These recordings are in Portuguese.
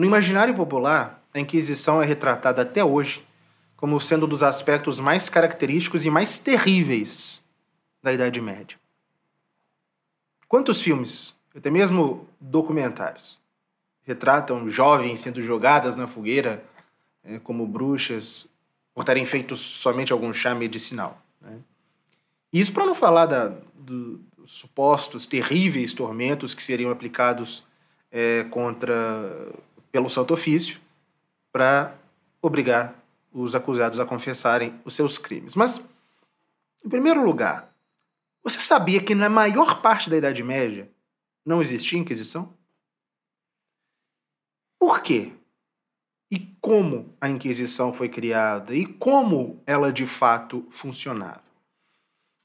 No imaginário popular, a Inquisição é retratada até hoje como sendo um dos aspectos mais característicos e mais terríveis da Idade Média. Quantos filmes, até mesmo documentários, retratam jovens sendo jogadas na fogueira é, como bruxas por terem feito somente algum chá medicinal? Né? Isso para não falar da, dos supostos terríveis tormentos que seriam aplicados é, contra pelo Santo Ofício para obrigar os acusados a confessarem os seus crimes. Mas, em primeiro lugar, você sabia que na maior parte da Idade Média não existia Inquisição? Por quê? E como a Inquisição foi criada e como ela de fato funcionava?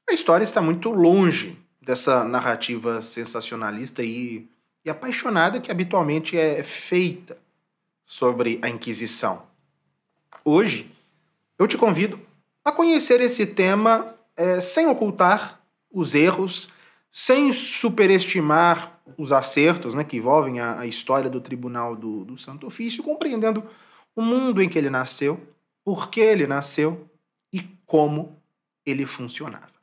A história está muito longe dessa narrativa sensacionalista e, e apaixonada que habitualmente é feita sobre a Inquisição. Hoje, eu te convido a conhecer esse tema é, sem ocultar os erros, sem superestimar os acertos né, que envolvem a, a história do Tribunal do, do Santo Ofício, compreendendo o mundo em que ele nasceu, por que ele nasceu e como ele funcionava.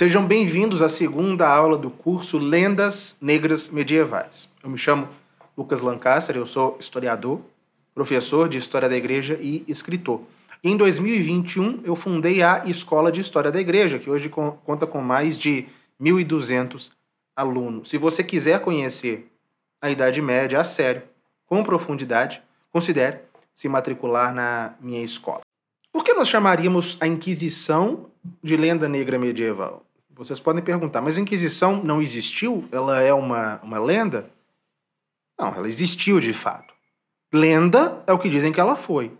Sejam bem-vindos à segunda aula do curso Lendas Negras Medievais. Eu me chamo Lucas Lancaster, eu sou historiador, professor de História da Igreja e escritor. Em 2021, eu fundei a Escola de História da Igreja, que hoje conta com mais de 1.200 alunos. Se você quiser conhecer a Idade Média a sério, com profundidade, considere se matricular na minha escola. Por que nós chamaríamos a Inquisição de lenda negra medieval? Vocês podem perguntar, mas a Inquisição não existiu? Ela é uma, uma lenda? Não, ela existiu de fato. Lenda é o que dizem que ela foi.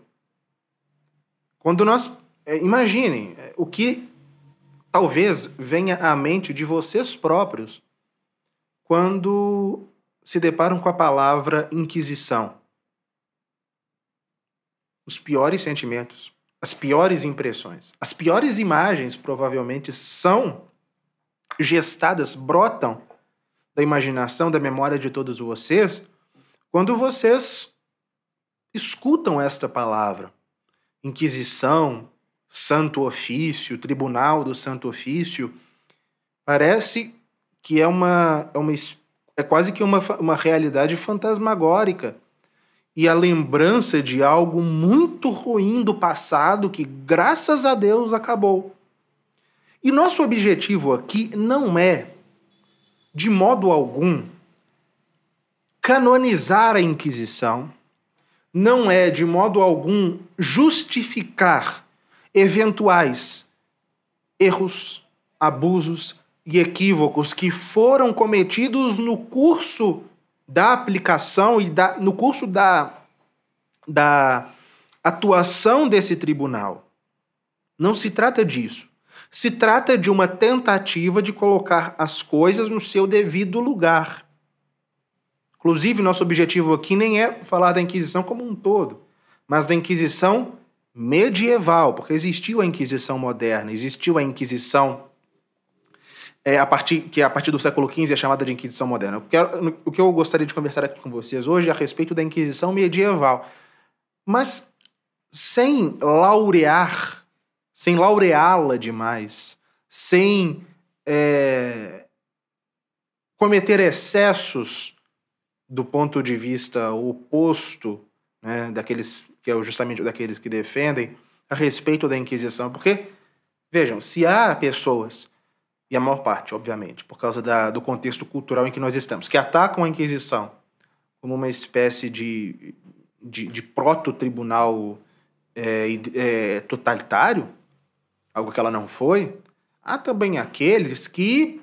Quando nós. É, imaginem é, o que talvez venha à mente de vocês próprios quando se deparam com a palavra Inquisição. Os piores sentimentos, as piores impressões, as piores imagens provavelmente são gestadas, brotam da imaginação, da memória de todos vocês, quando vocês escutam esta palavra. Inquisição, Santo Ofício, Tribunal do Santo Ofício, parece que é uma, é, uma, é quase que uma, uma realidade fantasmagórica. E a lembrança de algo muito ruim do passado que, graças a Deus, acabou. E nosso objetivo aqui não é, de modo algum, canonizar a Inquisição, não é, de modo algum, justificar eventuais erros, abusos e equívocos que foram cometidos no curso da aplicação e da, no curso da, da atuação desse tribunal. Não se trata disso. Se trata de uma tentativa de colocar as coisas no seu devido lugar. Inclusive, nosso objetivo aqui nem é falar da Inquisição como um todo, mas da Inquisição medieval, porque existiu a Inquisição moderna, existiu a Inquisição é, a partir, que é a partir do século XV é chamada de Inquisição moderna. Eu quero, o que eu gostaria de conversar aqui com vocês hoje é a respeito da Inquisição medieval, mas sem laurear sem laureá-la demais, sem é, cometer excessos do ponto de vista oposto né, daqueles que é justamente daqueles que defendem a respeito da Inquisição, porque vejam, se há pessoas e a maior parte, obviamente, por causa da, do contexto cultural em que nós estamos, que atacam a Inquisição como uma espécie de, de, de proto-tribunal é, é, totalitário, algo que ela não foi, há também aqueles que,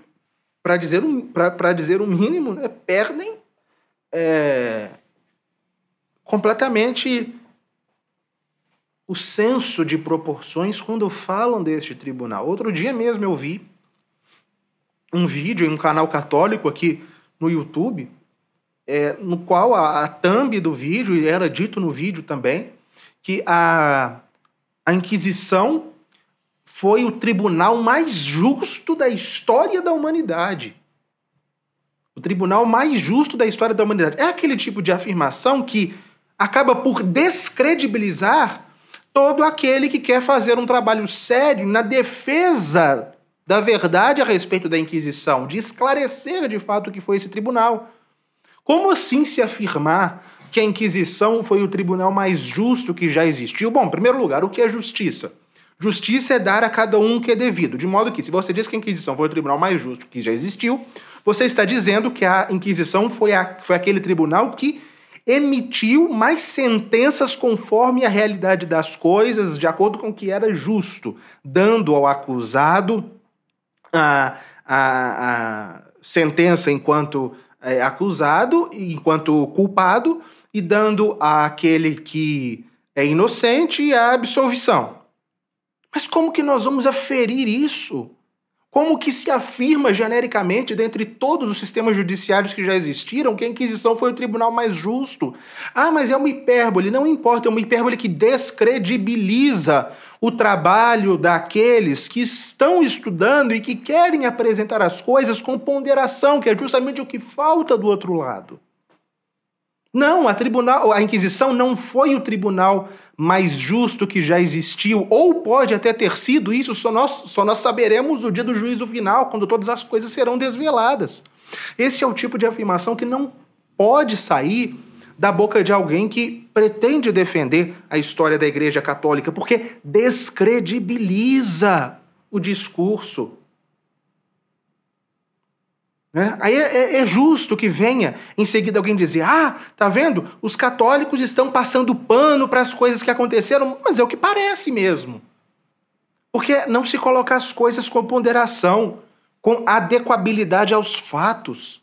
para dizer, um, dizer o um mínimo, né, perdem é, completamente o senso de proporções quando falam deste tribunal. Outro dia mesmo eu vi um vídeo em um canal católico aqui no YouTube, é, no qual a, a thumb do vídeo, e era dito no vídeo também, que a, a Inquisição foi o tribunal mais justo da história da humanidade. O tribunal mais justo da história da humanidade. É aquele tipo de afirmação que acaba por descredibilizar todo aquele que quer fazer um trabalho sério na defesa da verdade a respeito da Inquisição, de esclarecer de fato o que foi esse tribunal. Como assim se afirmar que a Inquisição foi o tribunal mais justo que já existiu? Bom, em primeiro lugar, o que é justiça? Justiça é dar a cada um o que é devido. De modo que, se você diz que a Inquisição foi o tribunal mais justo que já existiu, você está dizendo que a Inquisição foi, a, foi aquele tribunal que emitiu mais sentenças conforme a realidade das coisas, de acordo com o que era justo, dando ao acusado a, a, a sentença enquanto é, acusado, enquanto culpado, e dando àquele que é inocente a absolvição. Mas como que nós vamos aferir isso? Como que se afirma genericamente, dentre todos os sistemas judiciários que já existiram, que a Inquisição foi o tribunal mais justo? Ah, mas é uma hipérbole. Não importa, é uma hipérbole que descredibiliza o trabalho daqueles que estão estudando e que querem apresentar as coisas com ponderação, que é justamente o que falta do outro lado. Não, a tribunal, a Inquisição não foi o tribunal mais justo que já existiu, ou pode até ter sido isso, só nós, só nós saberemos no dia do juízo final, quando todas as coisas serão desveladas. Esse é o tipo de afirmação que não pode sair da boca de alguém que pretende defender a história da Igreja Católica, porque descredibiliza o discurso né? Aí é, é, é, justo que venha em seguida alguém dizer: Ah, tá vendo? Os católicos estão passando pano para as coisas que aconteceram, mas é o que parece mesmo. Porque não se coloca as coisas com ponderação, com adequabilidade aos fatos.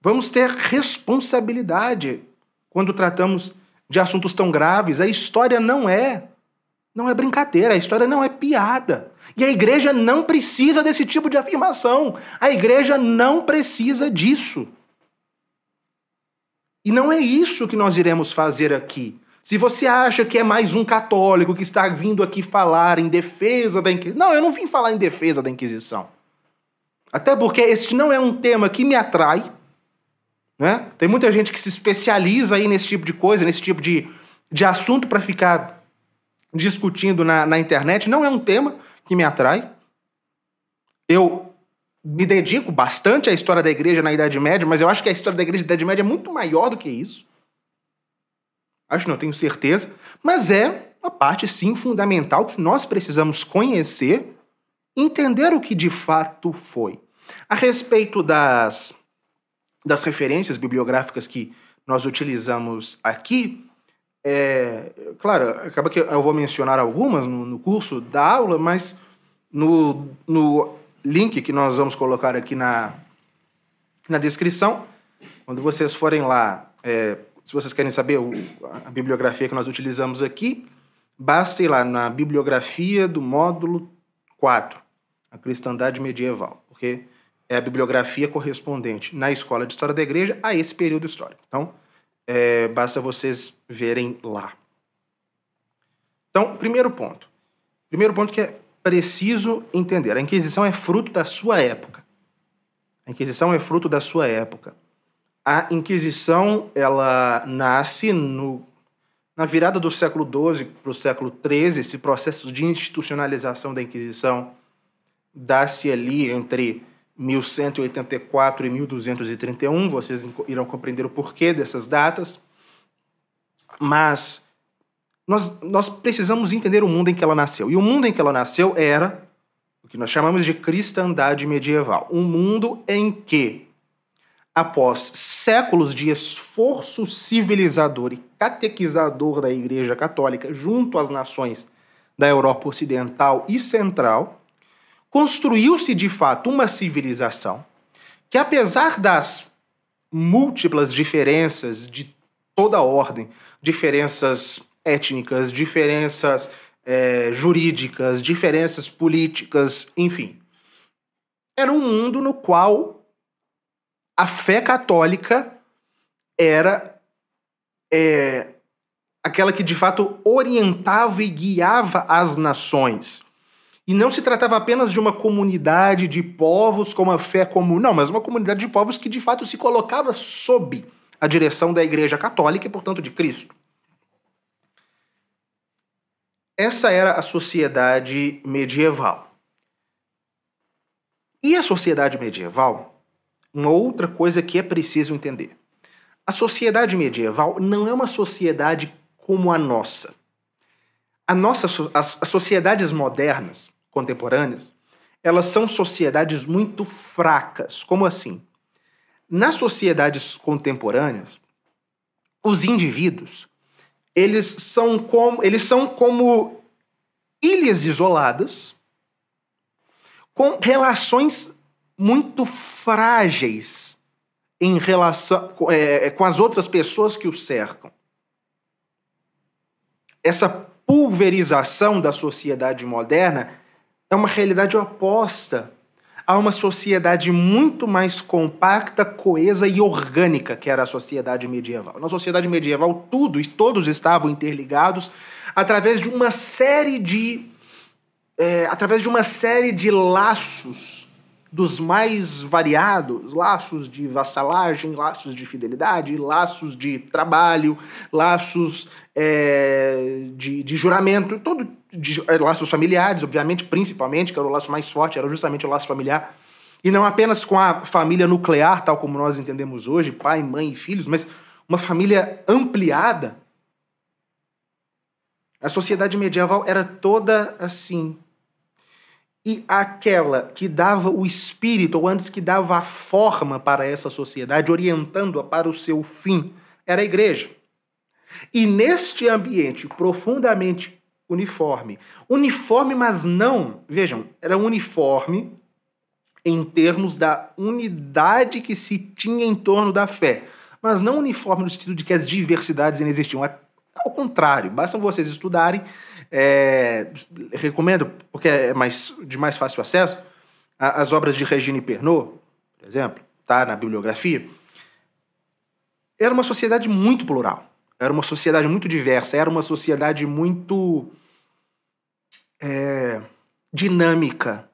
Vamos ter responsabilidade quando tratamos de assuntos tão graves. A história não é, não é brincadeira, a história não é piada. E a igreja não precisa desse tipo de afirmação. A igreja não precisa disso. E não é isso que nós iremos fazer aqui. Se você acha que é mais um católico que está vindo aqui falar em defesa da Inquisição. Não, eu não vim falar em defesa da Inquisição. Até porque este não é um tema que me atrai. Né? Tem muita gente que se especializa aí nesse tipo de coisa, nesse tipo de, de assunto para ficar discutindo na, na internet. Não é um tema que me atrai. Eu me dedico bastante à história da igreja na Idade Média, mas eu acho que a história da igreja na Idade Média é muito maior do que isso. Acho, não tenho certeza. Mas é uma parte, sim, fundamental que nós precisamos conhecer, entender o que de fato foi. A respeito das, das referências bibliográficas que nós utilizamos aqui, é, claro, acaba que eu vou mencionar algumas no, no curso da aula, mas no, no link que nós vamos colocar aqui na, na descrição, quando vocês forem lá, é, se vocês querem saber o, a bibliografia que nós utilizamos aqui, basta ir lá na bibliografia do módulo 4, a cristandade medieval, porque é a bibliografia correspondente na Escola de História da Igreja a esse período histórico. Então, é, basta vocês verem lá. Então, primeiro ponto. Primeiro ponto que é preciso entender. A Inquisição é fruto da sua época. A Inquisição é fruto da sua época. A Inquisição, ela nasce no, na virada do século XII para o século XIII. Esse processo de institucionalização da Inquisição dá-se ali entre 1184 e 1231, vocês irão compreender o porquê dessas datas. Mas nós, nós precisamos entender o mundo em que ela nasceu. E o mundo em que ela nasceu era o que nós chamamos de cristandade medieval um mundo em que, após séculos de esforço civilizador e catequizador da Igreja Católica junto às nações da Europa Ocidental e Central, construiu-se de fato uma civilização que, apesar das múltiplas diferenças de toda a ordem, diferenças étnicas, diferenças é, jurídicas, diferenças políticas, enfim, era um mundo no qual a fé católica era é, aquela que de fato orientava e guiava as nações e não se tratava apenas de uma comunidade de povos com a fé comum, não, mas uma comunidade de povos que de fato se colocava sob a direção da Igreja Católica e, portanto, de Cristo. Essa era a sociedade medieval. E a sociedade medieval, uma outra coisa que é preciso entender. A sociedade medieval não é uma sociedade como a nossa a nossa, as, as sociedades modernas, contemporâneas, elas são sociedades muito fracas. Como assim? Nas sociedades contemporâneas, os indivíduos, eles são como, eles são como ilhas isoladas com relações muito frágeis em relação é, com as outras pessoas que o cercam. Essa pulverização da sociedade moderna é uma realidade oposta a uma sociedade muito mais compacta, coesa e orgânica que era a sociedade medieval. Na sociedade medieval, tudo e todos estavam interligados através de uma série de é, através de uma série de laços dos mais variados, laços de vassalagem, laços de fidelidade, laços de trabalho, laços é, de, de, juramento, todo de, é, laços familiares, obviamente, principalmente, que era o laço mais forte, era justamente o laço familiar. E não apenas com a família nuclear, tal como nós entendemos hoje, pai, mãe e filhos, mas uma família ampliada. A sociedade medieval era toda assim, e aquela que dava o espírito, ou antes que dava a forma para essa sociedade, orientando-a para o seu fim, era a igreja. E neste ambiente profundamente uniforme, uniforme, mas não, vejam, era uniforme em termos da unidade que se tinha em torno da fé, mas não uniforme no sentido de que as diversidades existiam Ao contrário, basta vocês estudarem é, recomendo, porque é mais, de mais fácil acesso, a, as obras de Regine Pernod, por exemplo, tá na bibliografia. Era uma sociedade muito plural, era uma sociedade muito diversa, era uma sociedade muito é, dinâmica,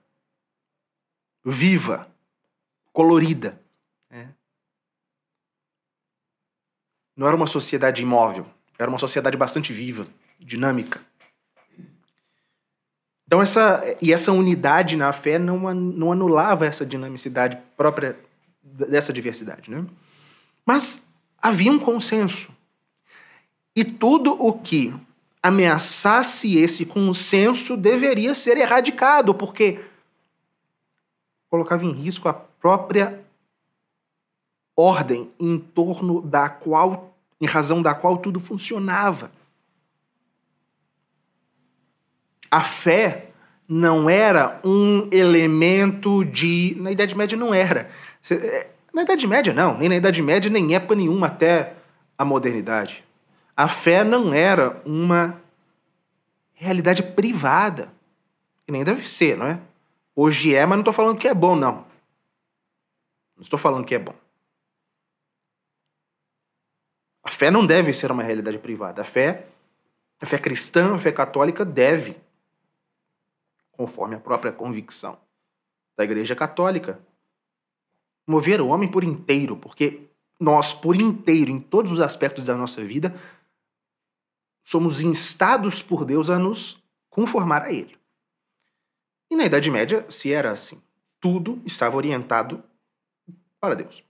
viva, colorida. Né? Não era uma sociedade imóvel, era uma sociedade bastante viva, dinâmica. Então essa e essa unidade na fé não, não anulava essa dinamicidade própria dessa diversidade, né? Mas havia um consenso. E tudo o que ameaçasse esse consenso deveria ser erradicado, porque colocava em risco a própria ordem em torno da qual, em razão da qual tudo funcionava. a fé não era um elemento de. Na Idade Média não era. É, na Idade Média não, nem na Idade Média, nem época nenhuma até a modernidade. A fé não era uma realidade privada. E nem deve ser, não é? Hoje é, mas não estou falando que é bom, não. Não estou falando que é bom. A fé não deve ser uma realidade privada. A fé, a fé cristã, a fé católica deve conforme a própria convicção da Igreja Católica, mover o homem por inteiro, porque nós, por inteiro, em todos os aspectos da nossa vida, somos instados por Deus a nos conformar a Ele. E na Idade Média, se era assim, tudo estava orientado para Deus.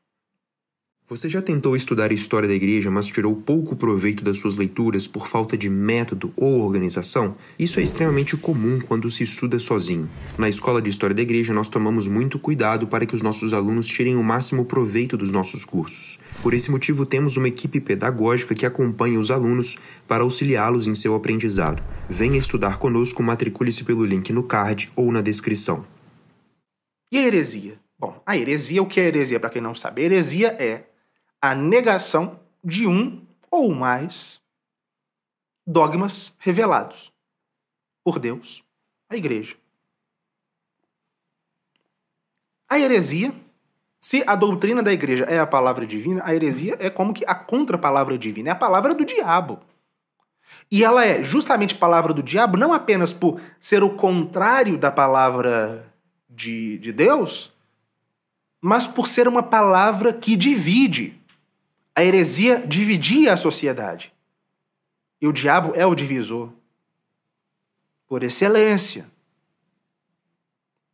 Você já tentou estudar a história da igreja, mas tirou pouco proveito das suas leituras por falta de método ou organização? Isso é extremamente comum quando se estuda sozinho. Na escola de história da igreja, nós tomamos muito cuidado para que os nossos alunos tirem o máximo proveito dos nossos cursos. Por esse motivo, temos uma equipe pedagógica que acompanha os alunos para auxiliá-los em seu aprendizado. Venha estudar conosco, matricule-se pelo link no card ou na descrição. E a heresia? Bom, a heresia, o que é heresia para quem não sabe? heresia é a negação de um ou mais dogmas revelados por Deus à igreja. A heresia, se a doutrina da igreja é a palavra divina, a heresia é como que a contra-palavra divina, é a palavra do diabo. E ela é justamente palavra do diabo, não apenas por ser o contrário da palavra de, de Deus, mas por ser uma palavra que divide. A heresia dividia a sociedade. E o diabo é o divisor. Por excelência.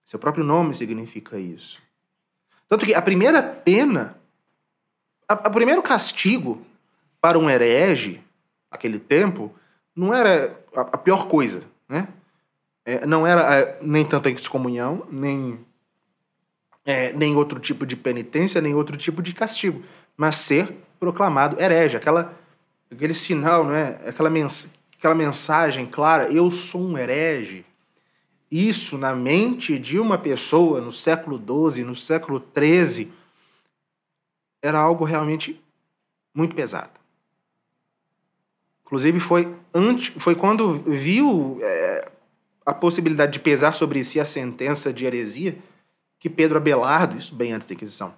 Seu próprio nome significa isso. Tanto que a primeira pena, o primeiro castigo para um herege, naquele tempo, não era a, a pior coisa, né? É, não era a, é, nem a excomunhão, nem é, nem outro tipo de penitência, nem outro tipo de castigo, mas ser proclamado herege, aquela, aquele sinal, né? aquela, mens aquela mensagem clara, eu sou um herege. Isso na mente de uma pessoa no século XII, no século XIII, era algo realmente muito pesado. Inclusive foi, antes, foi quando viu é, a possibilidade de pesar sobre si a sentença de heresia, que Pedro Abelardo, isso bem antes da Inquisição,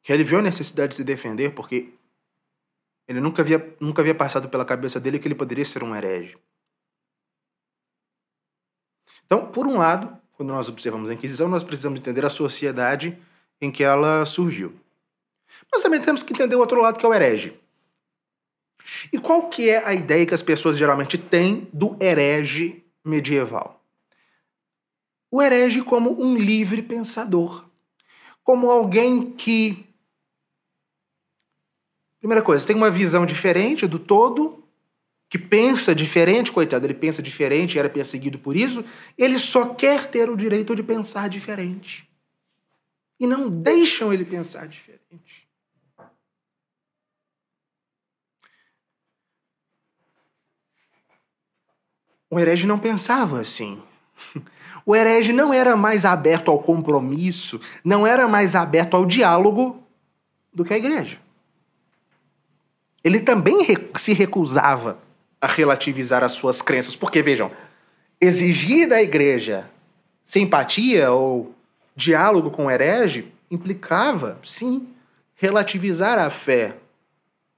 que ele viu a necessidade de se defender porque ele nunca havia, nunca havia passado pela cabeça dele que ele poderia ser um herege. Então, por um lado, quando nós observamos a Inquisição, nós precisamos entender a sociedade em que ela surgiu. Mas também temos que entender o outro lado, que é o herege. E qual que é a ideia que as pessoas geralmente têm do herege medieval? o herege como um livre pensador, como alguém que. Primeira coisa, tem uma visão diferente do todo, que pensa diferente, coitado, ele pensa diferente e era perseguido por isso, ele só quer ter o direito de pensar diferente. E não deixam ele pensar diferente. O herege não pensava assim. O herege não era mais aberto ao compromisso, não era mais aberto ao diálogo do que a igreja. Ele também se recusava a relativizar as suas crenças, porque vejam, exigir da igreja simpatia ou diálogo com o herege implicava, sim, relativizar a fé.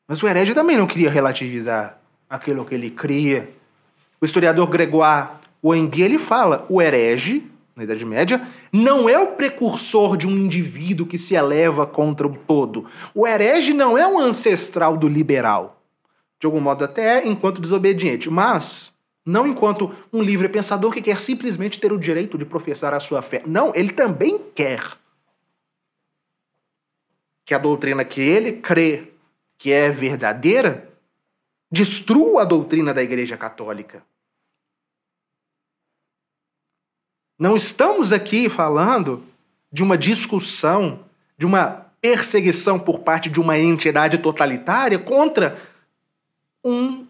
Mas o herege também não queria relativizar aquilo que ele cria. O historiador Gregoire o Enghi, ele fala, o herege, na Idade Média, não é o precursor de um indivíduo que se eleva contra o todo. O herege não é um ancestral do liberal. De algum modo até é, enquanto desobediente, mas não enquanto um livre pensador que quer simplesmente ter o direito de professar a sua fé. Não, ele também quer que a doutrina que ele crê que é verdadeira destrua a doutrina da Igreja Católica. Não estamos aqui falando de uma discussão, de uma perseguição por parte de uma entidade totalitária contra um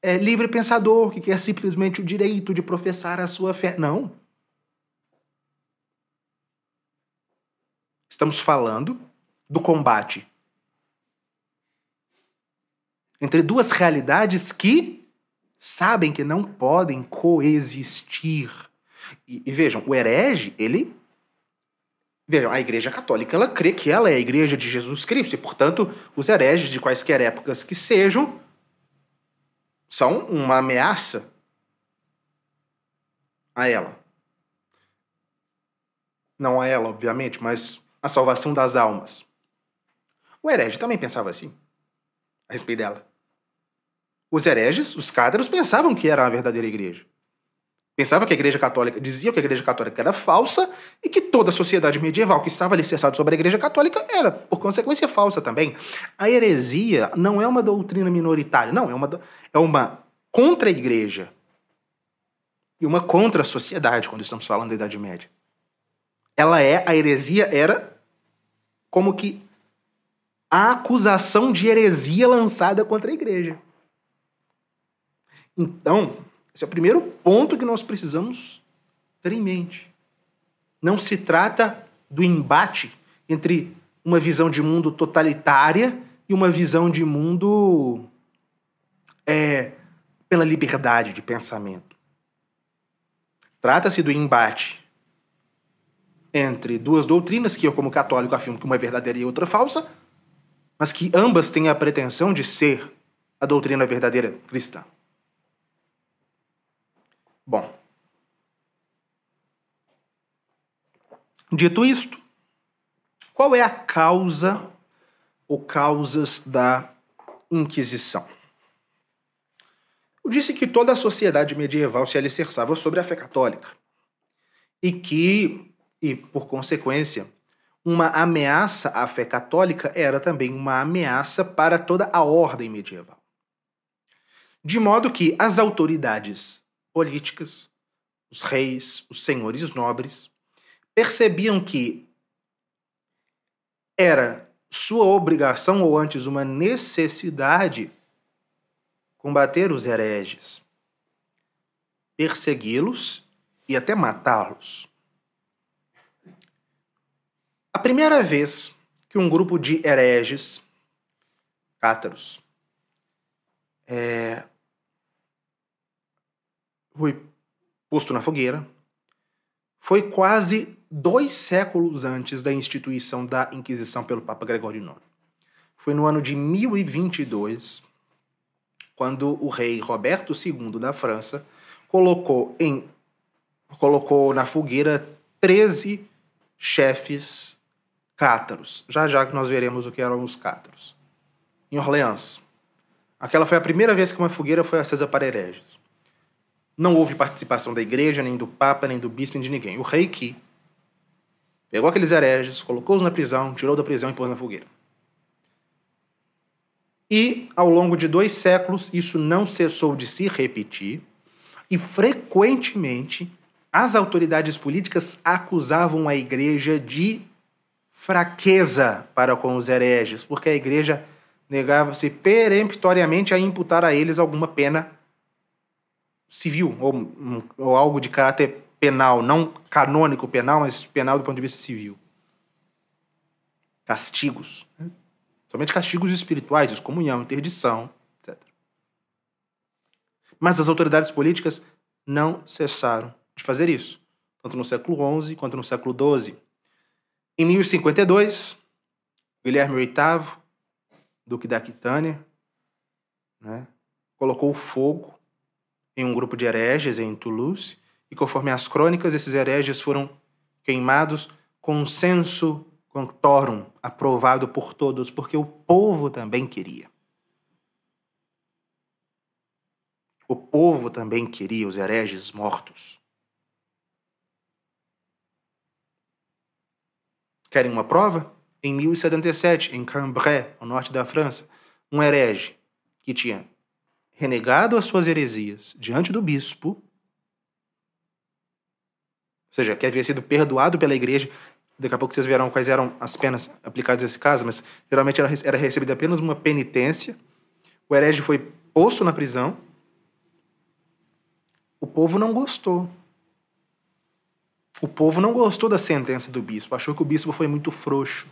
é, livre pensador que quer simplesmente o direito de professar a sua fé. Não. Estamos falando do combate entre duas realidades que sabem que não podem coexistir e, e vejam, o herege, ele. Vejam, a Igreja Católica ela crê que ela é a Igreja de Jesus Cristo, e, portanto, os hereges de quaisquer épocas que sejam são uma ameaça a ela. Não a ela, obviamente, mas a salvação das almas. O herege também pensava assim, a respeito dela. Os hereges, os cádaros, pensavam que era a verdadeira igreja. Pensava que a Igreja Católica, dizia que a Igreja Católica era falsa e que toda a sociedade medieval que estava alicerçada sobre a Igreja Católica era, por consequência, falsa também. A heresia não é uma doutrina minoritária, não, é uma, é uma contra-igreja e uma contra-sociedade, quando estamos falando da Idade Média. Ela é, a heresia era como que a acusação de heresia lançada contra a igreja. Então, esse é o primeiro ponto que nós precisamos ter em mente. Não se trata do embate entre uma visão de mundo totalitária e uma visão de mundo é, pela liberdade de pensamento. Trata-se do embate entre duas doutrinas que eu, como católico, afirmo que uma é verdadeira e outra é falsa, mas que ambas têm a pretensão de ser a doutrina verdadeira cristã. Bom, dito isto, qual é a causa ou causas da Inquisição? Eu disse que toda a sociedade medieval se alicerçava sobre a fé católica e que, e por consequência, uma ameaça à fé católica era também uma ameaça para toda a ordem medieval. De modo que as autoridades políticas, os reis, os senhores os nobres, percebiam que era sua obrigação ou antes uma necessidade combater os hereges, persegui-los e até matá-los. A primeira vez que um grupo de hereges cátaros é, foi posto na fogueira, foi quase dois séculos antes da instituição da Inquisição pelo Papa Gregório IX. Foi no ano de 1022, quando o rei Roberto II da França colocou, em, colocou na fogueira 13 chefes cátaros. Já já que nós veremos o que eram os cátaros. Em Orleans. Aquela foi a primeira vez que uma fogueira foi acesa para hereges. Não houve participação da igreja, nem do papa, nem do bispo, nem de ninguém. O rei que pegou aqueles hereges, colocou-os na prisão, tirou da prisão e pôs na fogueira. E, ao longo de dois séculos, isso não cessou de se repetir, e frequentemente as autoridades políticas acusavam a igreja de fraqueza para com os hereges, porque a igreja negava-se peremptoriamente a imputar a eles alguma pena civil ou, ou algo de caráter penal, não canônico penal, mas penal do ponto de vista civil. Castigos. Né? Somente castigos espirituais, excomunhão, interdição, etc. Mas as autoridades políticas não cessaram de fazer isso, tanto no século XI quanto no século XII. Em 1052, Guilherme VIII, Duque da Aquitânia, né, colocou fogo em um grupo de hereges em Toulouse, e conforme as crônicas, esses hereges foram queimados com senso contorum aprovado por todos, porque o povo também queria. O povo também queria os hereges mortos. Querem uma prova? Em 1077, em Cambrai, ao norte da França, um herege que tinha renegado as suas heresias diante do bispo, ou seja, que havia sido perdoado pela igreja, daqui a pouco vocês verão quais eram as penas aplicadas nesse caso, mas geralmente era, era recebida apenas uma penitência, o herege foi posto na prisão, o povo não gostou. O povo não gostou da sentença do bispo, achou que o bispo foi muito frouxo.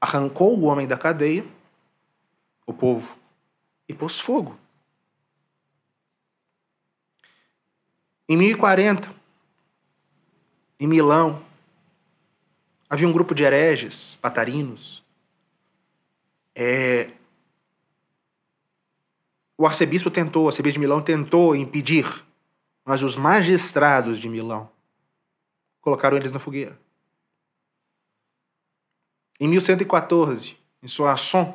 Arrancou o homem da cadeia, o povo e pôs fogo. Em 1040, em Milão, havia um grupo de hereges, patarinos. É... O arcebispo tentou, o arcebispo de Milão tentou impedir, mas os magistrados de Milão colocaram eles na fogueira. Em 1114, em Soissons,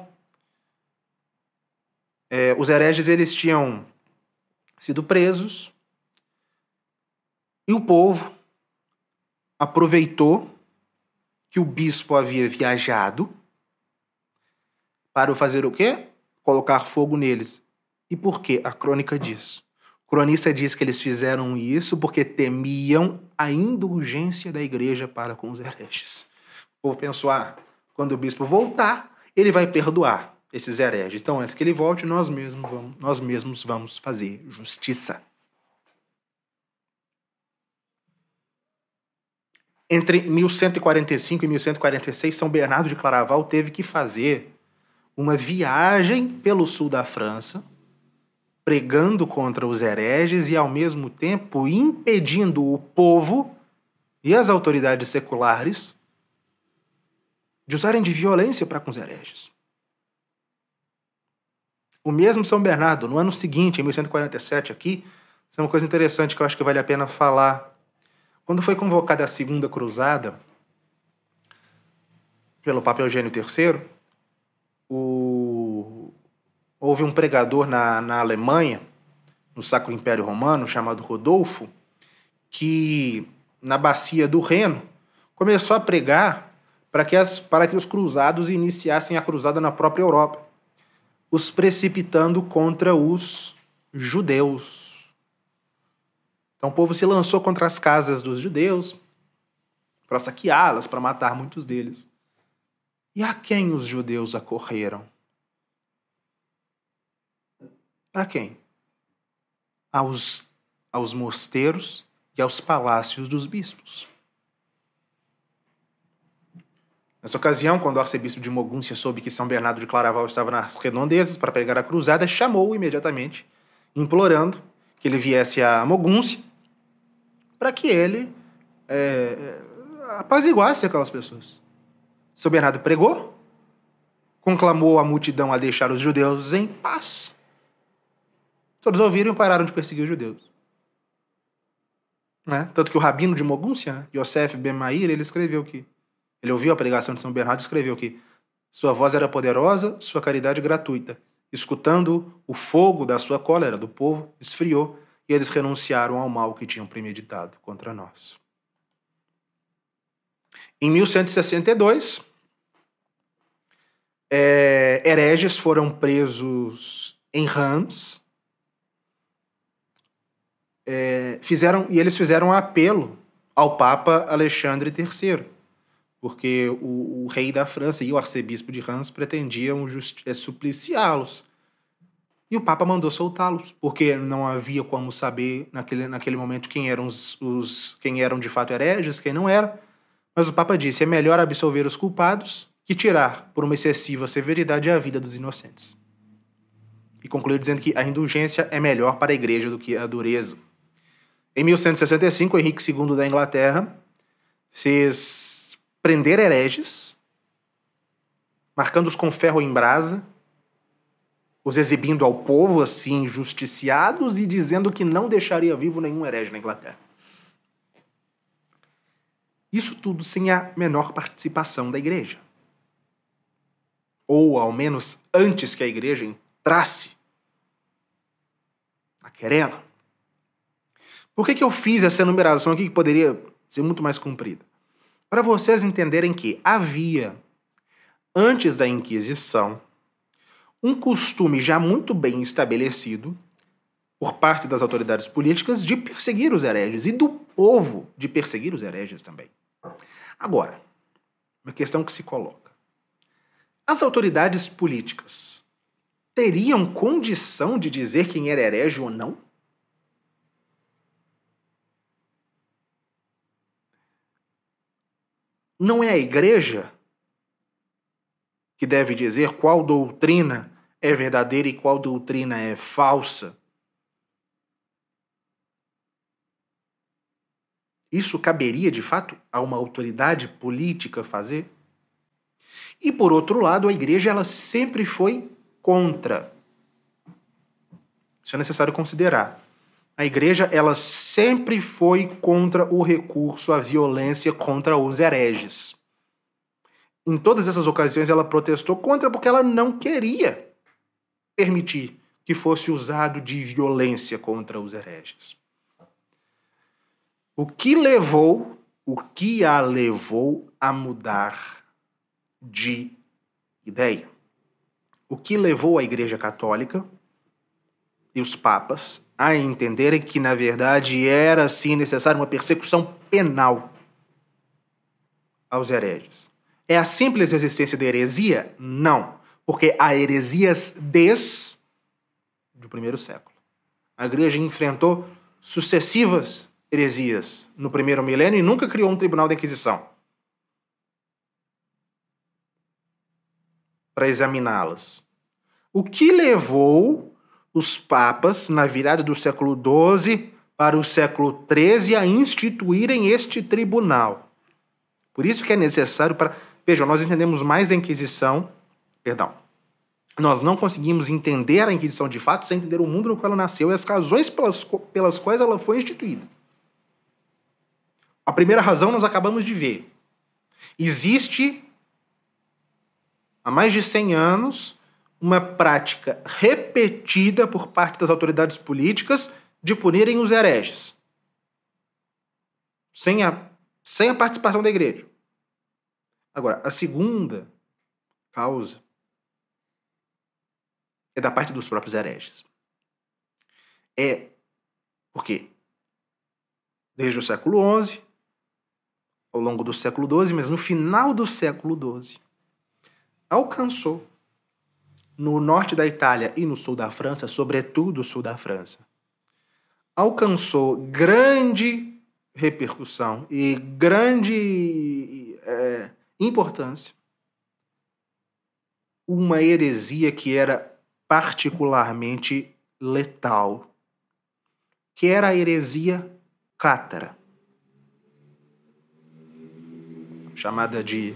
é, os hereges eles tinham sido presos e o povo aproveitou que o bispo havia viajado para fazer o quê? Colocar fogo neles. E por quê? A crônica diz. O cronista diz que eles fizeram isso porque temiam a indulgência da igreja para com os hereges. O povo pensou, ah, quando o bispo voltar, ele vai perdoar esses hereges. Então, antes que ele volte, nós mesmos vamos, nós mesmos vamos fazer justiça. Entre 1145 e 1146, São Bernardo de Claraval teve que fazer uma viagem pelo sul da França, pregando contra os hereges e, ao mesmo tempo, impedindo o povo e as autoridades seculares de usarem de violência para com os hereges. O mesmo São Bernardo, no ano seguinte, em 1147 aqui, isso é uma coisa interessante que eu acho que vale a pena falar. Quando foi convocada a Segunda Cruzada pelo Papa Eugênio III, o... houve um pregador na, na Alemanha, no Sacro Império Romano, chamado Rodolfo, que na bacia do Reno começou a pregar para que, as, para que os cruzados iniciassem a cruzada na própria Europa os precipitando contra os judeus. Então o povo se lançou contra as casas dos judeus para saqueá-las, para matar muitos deles. E a quem os judeus acorreram? Para quem? Aos, aos mosteiros e aos palácios dos bispos. Nessa ocasião, quando o arcebispo de Mogúncia soube que São Bernardo de Claraval estava nas redondezas para pegar a cruzada, chamou-o imediatamente, implorando que ele viesse a Mogúncia para que ele é, é, apaziguasse aquelas pessoas. São Bernardo pregou, conclamou a multidão a deixar os judeus em paz. Todos ouviram e pararam de perseguir os judeus. Né? Tanto que o rabino de Mogúncia, Yosef Ben Mair, ele escreveu que ele ouviu a pregação de São Bernardo e escreveu que sua voz era poderosa, sua caridade gratuita. Escutando o fogo da sua cólera do povo, esfriou e eles renunciaram ao mal que tinham premeditado contra nós. Em 1162, é, hereges foram presos em Rams. É, fizeram, e eles fizeram apelo ao Papa Alexandre III porque o, o rei da França e o arcebispo de Reims pretendiam eh, supliciá-los. E o Papa mandou soltá-los, porque não havia como saber naquele, naquele momento quem eram, os, os, quem eram de fato hereges, quem não era. Mas o Papa disse: é melhor absolver os culpados que tirar, por uma excessiva severidade, a vida dos inocentes. E concluiu dizendo que a indulgência é melhor para a igreja do que a dureza. Em 1165, Henrique II da Inglaterra fez prender hereges, marcando-os com ferro em brasa, os exibindo ao povo assim injusticiados e dizendo que não deixaria vivo nenhum herege na Inglaterra. Isso tudo sem a menor participação da igreja. Ou, ao menos, antes que a igreja entrasse na querela. Por que, que eu fiz essa enumeração aqui que poderia ser muito mais comprida? para vocês entenderem que havia, antes da Inquisição, um costume já muito bem estabelecido por parte das autoridades políticas de perseguir os hereges e do povo de perseguir os hereges também. Agora, uma questão que se coloca: as autoridades políticas teriam condição de dizer quem era herege ou não? Não é a igreja que deve dizer qual doutrina é verdadeira e qual doutrina é falsa. Isso caberia, de fato, a uma autoridade política fazer? E por outro lado, a igreja ela sempre foi contra. Isso é necessário considerar a igreja ela sempre foi contra o recurso à violência contra os hereges. Em todas essas ocasiões ela protestou contra porque ela não queria permitir que fosse usado de violência contra os hereges. O que levou, o que a levou a mudar de ideia? O que levou a Igreja Católica e os papas a entenderem que, na verdade, era sim necessária uma persecução penal aos hereges. É a simples existência da heresia? Não, porque há heresias desde o primeiro século. A igreja enfrentou sucessivas heresias no primeiro milênio e nunca criou um tribunal de Inquisição para examiná-las. O que levou os papas, na virada do século XII para o século XIII, a instituírem este tribunal. Por isso que é necessário para. Vejam, nós entendemos mais da Inquisição. Perdão. Nós não conseguimos entender a Inquisição de fato sem entender o mundo no qual ela nasceu e as razões pelas, pelas quais ela foi instituída. A primeira razão nós acabamos de ver. Existe há mais de 100 anos uma prática repetida por parte das autoridades políticas de punirem os hereges, sem a, sem a participação da igreja. Agora, a segunda causa é da parte dos próprios hereges. É porque, desde o século XI, ao longo do século XII, mas no final do século XII, alcançou no norte da Itália e no sul da França, sobretudo o sul da França, alcançou grande repercussão e grande é, importância uma heresia que era particularmente letal, que era a heresia cátara, chamada de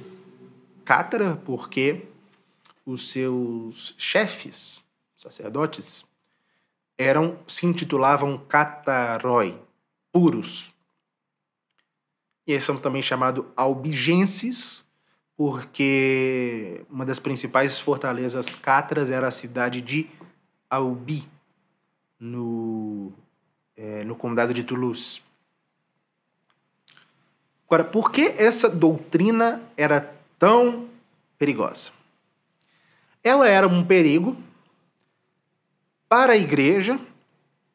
cátara porque os seus chefes, sacerdotes, eram se intitulavam catarói, puros. E eles são também chamados albigenses, porque uma das principais fortalezas catras era a cidade de Albi, no, é, no condado de Toulouse. Agora, por que essa doutrina era tão perigosa? Ela era um perigo para a igreja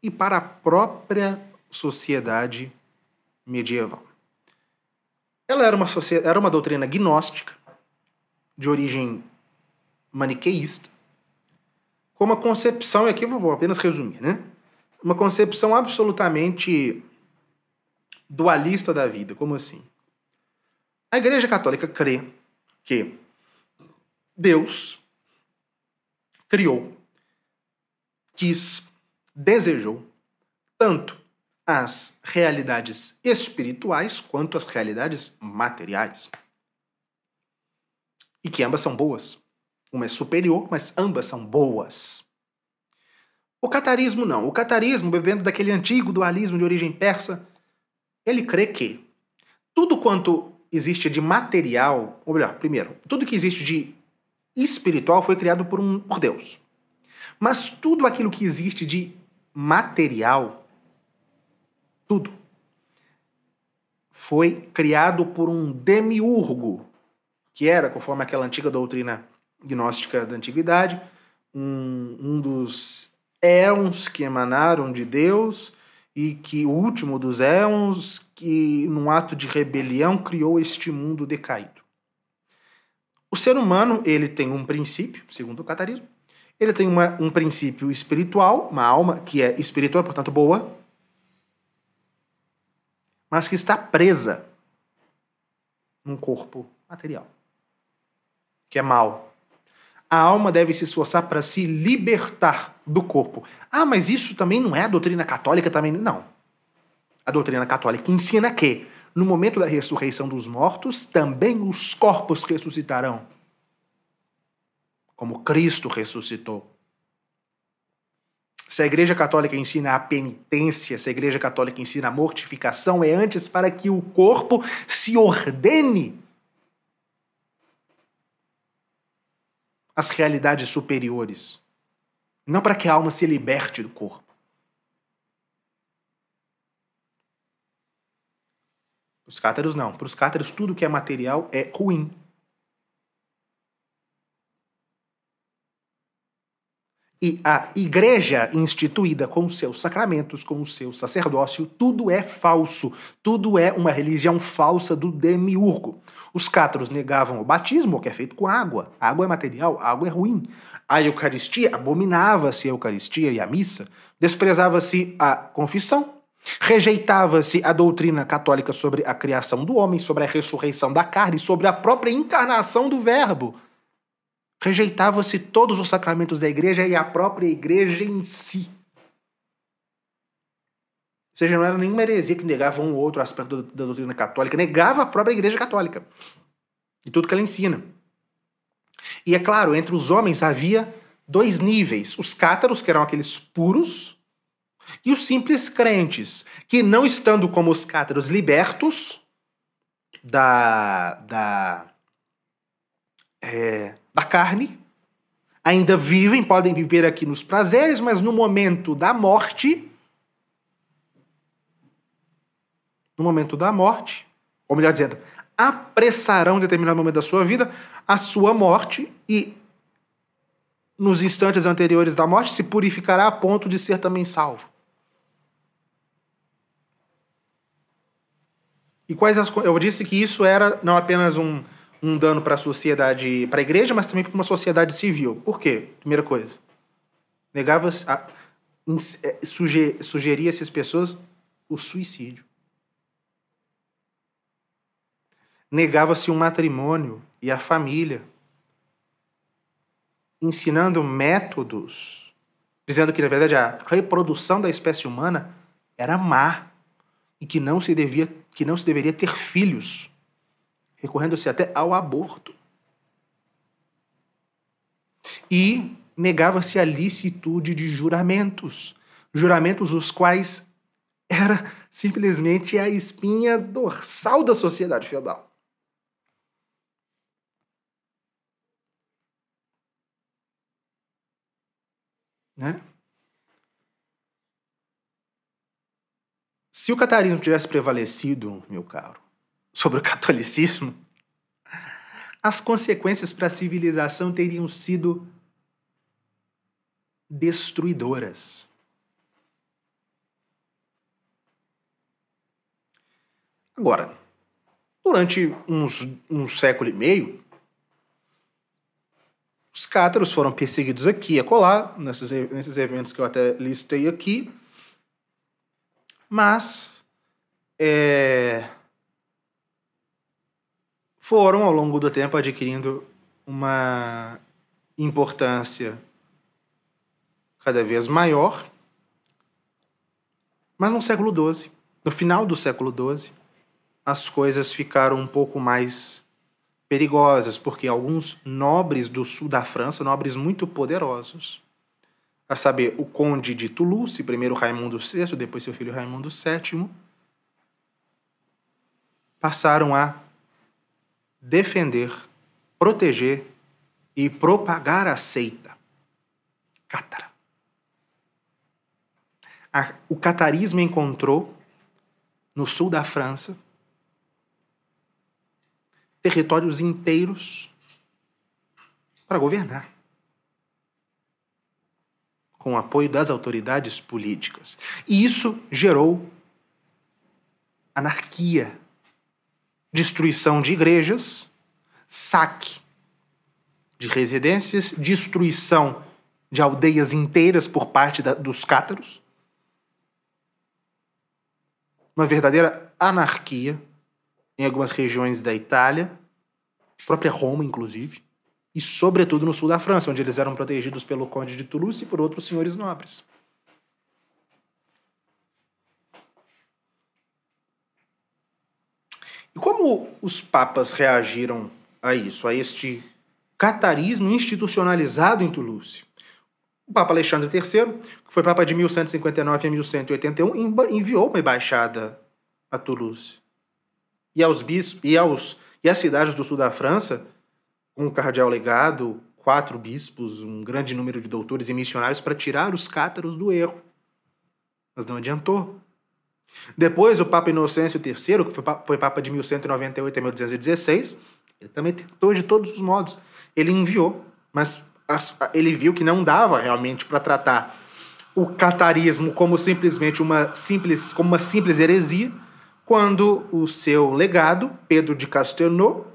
e para a própria sociedade medieval. Ela era uma, era uma doutrina gnóstica, de origem maniqueísta, com uma concepção, e aqui eu vou apenas resumir, né? Uma concepção absolutamente dualista da vida. Como assim? A Igreja Católica crê que Deus criou, quis, desejou tanto as realidades espirituais quanto as realidades materiais. E que ambas são boas. Uma é superior, mas ambas são boas. O catarismo não. O catarismo, bebendo daquele antigo dualismo de origem persa, ele crê que tudo quanto existe de material, ou melhor, primeiro, tudo que existe de espiritual foi criado por, um, por Deus. Mas tudo aquilo que existe de material, tudo, foi criado por um demiurgo, que era, conforme aquela antiga doutrina gnóstica da antiguidade, um, um dos éons que emanaram de Deus e que o último dos éons que, num ato de rebelião, criou este mundo decaído. O ser humano, ele tem um princípio, segundo o catarismo, ele tem uma, um princípio espiritual, uma alma que é espiritual, portanto boa, mas que está presa num corpo material, que é mal. A alma deve se esforçar para se libertar do corpo. Ah, mas isso também não é a doutrina católica também? Não. A doutrina católica ensina que no momento da ressurreição dos mortos, também os corpos ressuscitarão, como Cristo ressuscitou. Se a Igreja Católica ensina a penitência, se a Igreja Católica ensina a mortificação, é antes para que o corpo se ordene às realidades superiores, não para que a alma se liberte do corpo. Os cátaros não. Para os cátaros, tudo que é material é ruim. E a igreja instituída com os seus sacramentos, com o seu sacerdócio, tudo é falso. Tudo é uma religião falsa do demiurgo. Os cátaros negavam o batismo, que é feito com água. A água é material, água é ruim. A Eucaristia, abominava-se a Eucaristia e a missa, desprezava-se a confissão, Rejeitava-se a doutrina católica sobre a criação do homem, sobre a ressurreição da carne, sobre a própria encarnação do Verbo. Rejeitava-se todos os sacramentos da igreja e a própria igreja em si. Ou seja, não era nenhuma heresia que negava um ou outro aspecto da doutrina católica, negava a própria igreja católica e tudo que ela ensina. E é claro, entre os homens havia dois níveis: os cátaros, que eram aqueles puros, e os simples crentes, que não estando como os cátaros libertos da, da, é, da carne, ainda vivem, podem viver aqui nos prazeres, mas no momento da morte, no momento da morte, ou melhor dizendo, apressarão em determinado momento da sua vida a sua morte e nos instantes anteriores da morte se purificará a ponto de ser também salvo. E quais as Eu disse que isso era não apenas um, um dano para a sociedade, para a igreja, mas também para uma sociedade civil. Por quê? Primeira coisa. Negava a, é, sugeria, sugeria a essas pessoas o suicídio. Negava-se o um matrimônio e a família, ensinando métodos, dizendo que, na verdade, a reprodução da espécie humana era má e que não se devia que não se deveria ter filhos, recorrendo-se até ao aborto. E negava-se a licitude de juramentos, juramentos os quais era simplesmente a espinha dorsal da sociedade feudal. Né? Se o catarismo tivesse prevalecido, meu caro, sobre o catolicismo, as consequências para a civilização teriam sido destruidoras. Agora, durante uns, um século e meio, os cátaros foram perseguidos aqui e acolá, nesses, nesses eventos que eu até listei aqui, mas é, foram ao longo do tempo adquirindo uma importância cada vez maior. Mas no século XII, no final do século XII, as coisas ficaram um pouco mais perigosas, porque alguns nobres do sul da França, nobres muito poderosos, a saber, o conde de Toulouse, primeiro Raimundo VI, depois seu filho Raimundo VII, passaram a defender, proteger e propagar a seita cátara. O catarismo encontrou no sul da França territórios inteiros para governar com o apoio das autoridades políticas. E isso gerou anarquia, destruição de igrejas, saque de residências, destruição de aldeias inteiras por parte da, dos cátaros. Uma verdadeira anarquia em algumas regiões da Itália, própria Roma, inclusive e, sobretudo, no sul da França, onde eles eram protegidos pelo Conde de Toulouse e por outros senhores nobres. E como os papas reagiram a isso, a este catarismo institucionalizado em Toulouse? O Papa Alexandre III, que foi Papa de 1159 a 1181, enviou uma embaixada a Toulouse. E aos bispos, e aos e às cidades do sul da França com o cardeal legado, quatro bispos, um grande número de doutores e missionários para tirar os cátaros do erro. Mas não adiantou. Depois, o Papa Inocêncio III, que foi Papa de 1198 a 1216, ele também tentou de todos os modos. Ele enviou, mas ele viu que não dava realmente para tratar o catarismo como simplesmente uma simples, como uma simples heresia, quando o seu legado, Pedro de Castelnau,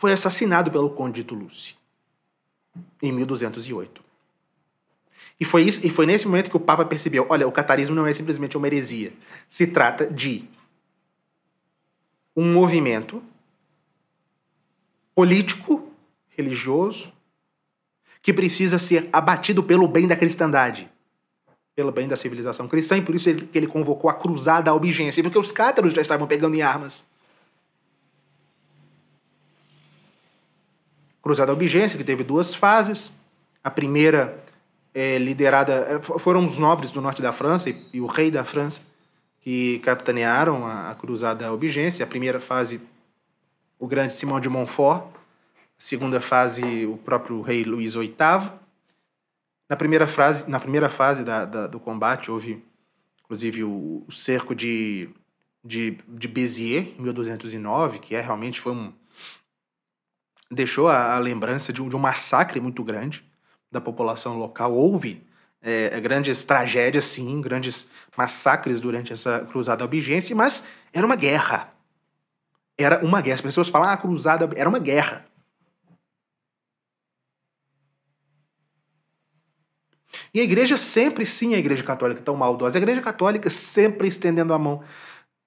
foi assassinado pelo Conde de Toulouse, em 1208. E foi, isso, e foi nesse momento que o Papa percebeu: olha, o catarismo não é simplesmente uma heresia. Se trata de um movimento político, religioso, que precisa ser abatido pelo bem da cristandade, pelo bem da civilização cristã, e por isso ele, ele convocou a cruzada albigense, porque os cátaros já estavam pegando em armas. Cruzada Albigense, que teve duas fases. A primeira é, liderada. É, foram os nobres do norte da França e, e o rei da França que capitanearam a, a Cruzada Albigense. A primeira fase, o grande Simão de Montfort. A segunda fase, o próprio rei Luís VIII. Na primeira, frase, na primeira fase da, da, do combate, houve, inclusive, o, o cerco de, de, de Béziers, em 1209, que é, realmente foi um, deixou a, a lembrança de um, de um, massacre muito grande da população local. Houve é, é, grandes tragédias, sim, grandes massacres durante essa cruzada albigense, mas era uma guerra. Era uma guerra. As pessoas falam, ah, a cruzada era uma guerra. E a igreja sempre, sim, a igreja católica tão maldosa. A igreja católica sempre estendendo a mão.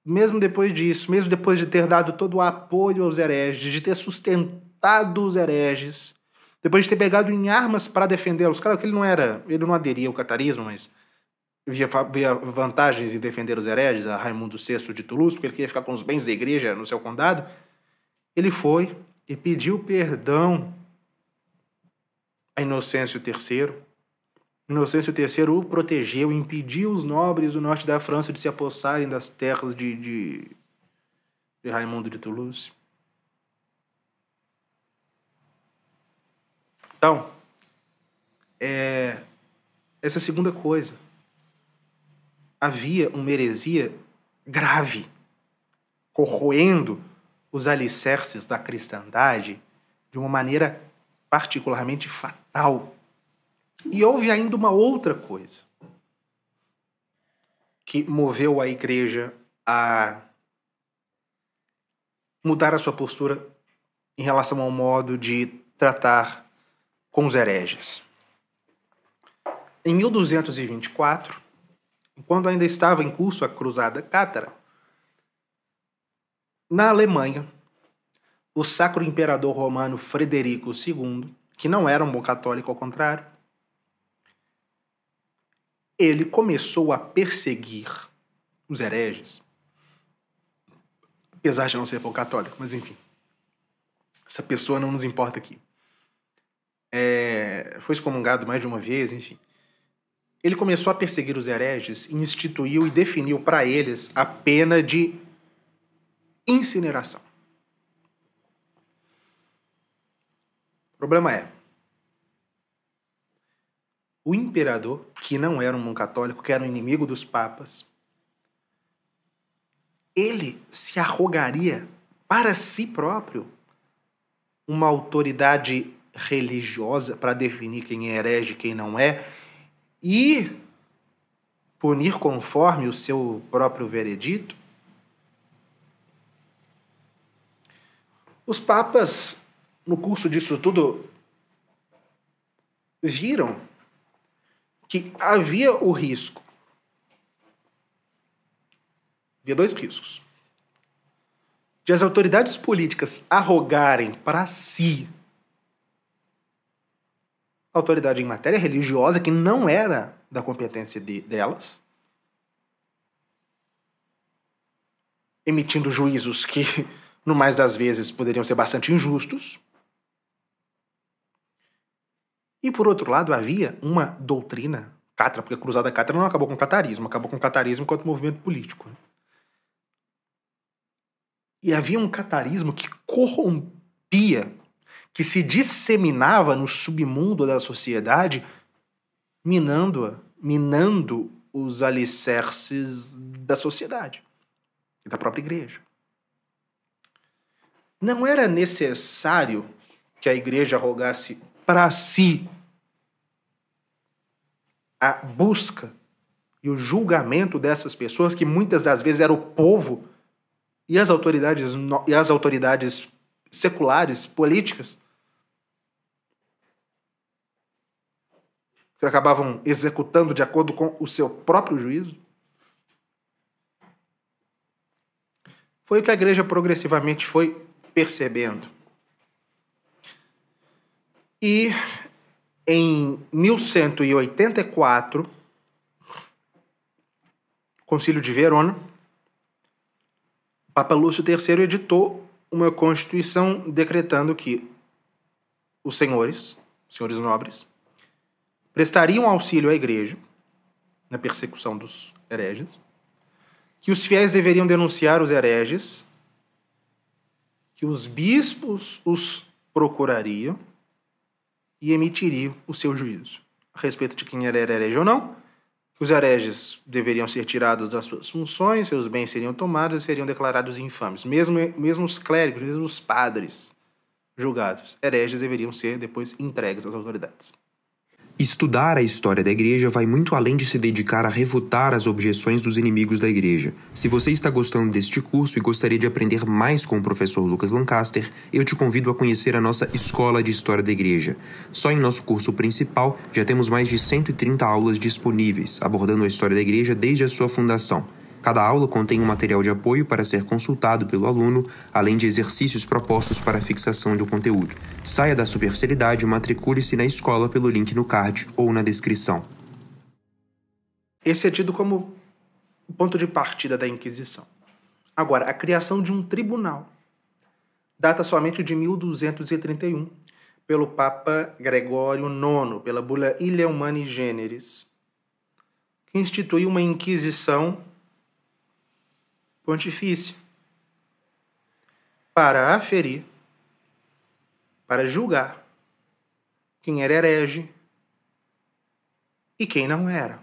Mesmo depois disso, mesmo depois de ter dado todo o apoio aos hereges, de ter sustentado matado os hereges, depois de ter pegado em armas para defendê-los. Claro que ele não era, ele não aderia ao catarismo, mas via, via vantagens em defender os hereges, a Raimundo VI de Toulouse, porque ele queria ficar com os bens da igreja no seu condado. Ele foi e pediu perdão a Inocêncio III. Inocêncio III o protegeu, impediu os nobres do norte da França de se apossarem das terras de, de, de Raimundo de Toulouse. Então, é, essa é segunda coisa. Havia uma heresia grave, corroendo os alicerces da cristandade de uma maneira particularmente fatal. E houve ainda uma outra coisa que moveu a igreja a mudar a sua postura em relação ao modo de tratar com os hereges. Em 1224, quando ainda estava em curso a Cruzada Cátara, na Alemanha, o Sacro Imperador Romano Frederico II, que não era um bom católico ao contrário, ele começou a perseguir os hereges. Apesar de não ser bom católico, mas enfim. Essa pessoa não nos importa aqui é, foi excomungado mais de uma vez, enfim. Ele começou a perseguir os hereges instituiu e definiu para eles a pena de incineração. O problema é, o imperador, que não era um católico, que era um inimigo dos papas, ele se arrogaria para si próprio uma autoridade religiosa para definir quem é herege e quem não é, e punir conforme o seu próprio veredito? Os papas, no curso disso tudo, viram que havia o risco. Havia dois riscos. De as autoridades políticas arrogarem para si autoridade em matéria religiosa que não era da competência de, delas, emitindo juízos que, no mais das vezes, poderiam ser bastante injustos. E, por outro lado, havia uma doutrina catra, porque a Cruzada Catra não acabou com o catarismo, acabou com o catarismo enquanto movimento político. Né? E havia um catarismo que corrompia que se disseminava no submundo da sociedade, minando-a, minando os alicerces da sociedade e da própria igreja. Não era necessário que a igreja rogasse para si a busca e o julgamento dessas pessoas, que muitas das vezes era o povo e as autoridades, e as autoridades seculares, políticas, que acabavam executando de acordo com o seu próprio juízo? Foi o que a igreja progressivamente foi percebendo. E em 1184, Concílio de Verona, Papa Lúcio III editou uma constituição decretando que os senhores, senhores nobres, prestariam auxílio à igreja na persecução dos hereges, que os fiéis deveriam denunciar os hereges, que os bispos os procurariam e emitiriam o seu juízo a respeito de quem era herege ou não, que os hereges deveriam ser tirados das suas funções, seus bens seriam tomados e seriam declarados infames. Mesmo, mesmo os clérigos, mesmo os padres julgados, hereges deveriam ser depois entregues às autoridades. Estudar a história da igreja vai muito além de se dedicar a refutar as objeções dos inimigos da igreja. Se você está gostando deste curso e gostaria de aprender mais com o professor Lucas Lancaster, eu te convido a conhecer a nossa Escola de História da Igreja. Só em nosso curso principal já temos mais de 130 aulas disponíveis, abordando a história da igreja desde a sua fundação. Cada aula contém um material de apoio para ser consultado pelo aluno, além de exercícios propostos para fixação do conteúdo. Saia da superficialidade e matricule-se na escola pelo link no card ou na descrição. Esse é tido como o ponto de partida da Inquisição. Agora, a criação de um tribunal data somente de 1231, pelo Papa Gregório IX, pela bula Ilha Humani Generis, que institui uma inquisição pontifícia para aferir, para julgar quem era herege e quem não era.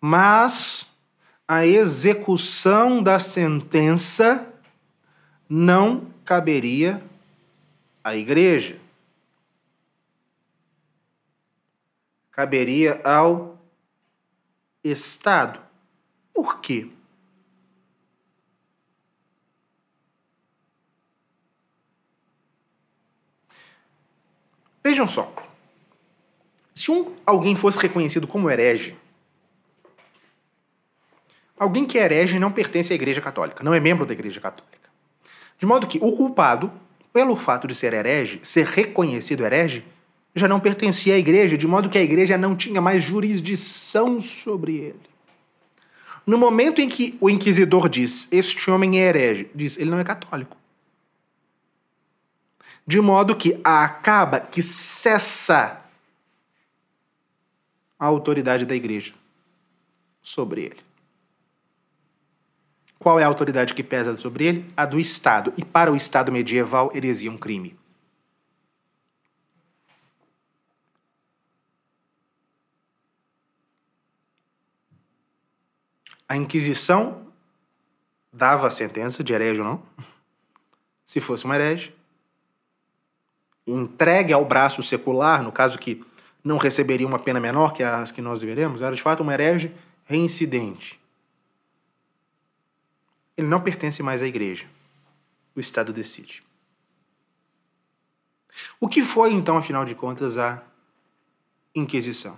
Mas a execução da sentença não caberia à igreja. Caberia ao Estado. Por quê? Vejam só. Se um, alguém fosse reconhecido como herege, alguém que é herege não pertence à Igreja Católica, não é membro da Igreja Católica. De modo que o culpado, pelo fato de ser herege, ser reconhecido herege, já não pertencia à igreja, de modo que a igreja não tinha mais jurisdição sobre ele. No momento em que o inquisidor diz: Este homem é herege, diz: Ele não é católico de modo que acaba que cessa a autoridade da igreja sobre ele. Qual é a autoridade que pesa sobre ele? A do Estado. E para o Estado medieval, heresia é um crime. A Inquisição dava a sentença de herege ou não, se fosse um herege entregue ao braço secular, no caso que não receberia uma pena menor que as que nós veremos, era de fato um herege reincidente. Ele não pertence mais à igreja. O Estado decide. O que foi, então, afinal de contas, a Inquisição?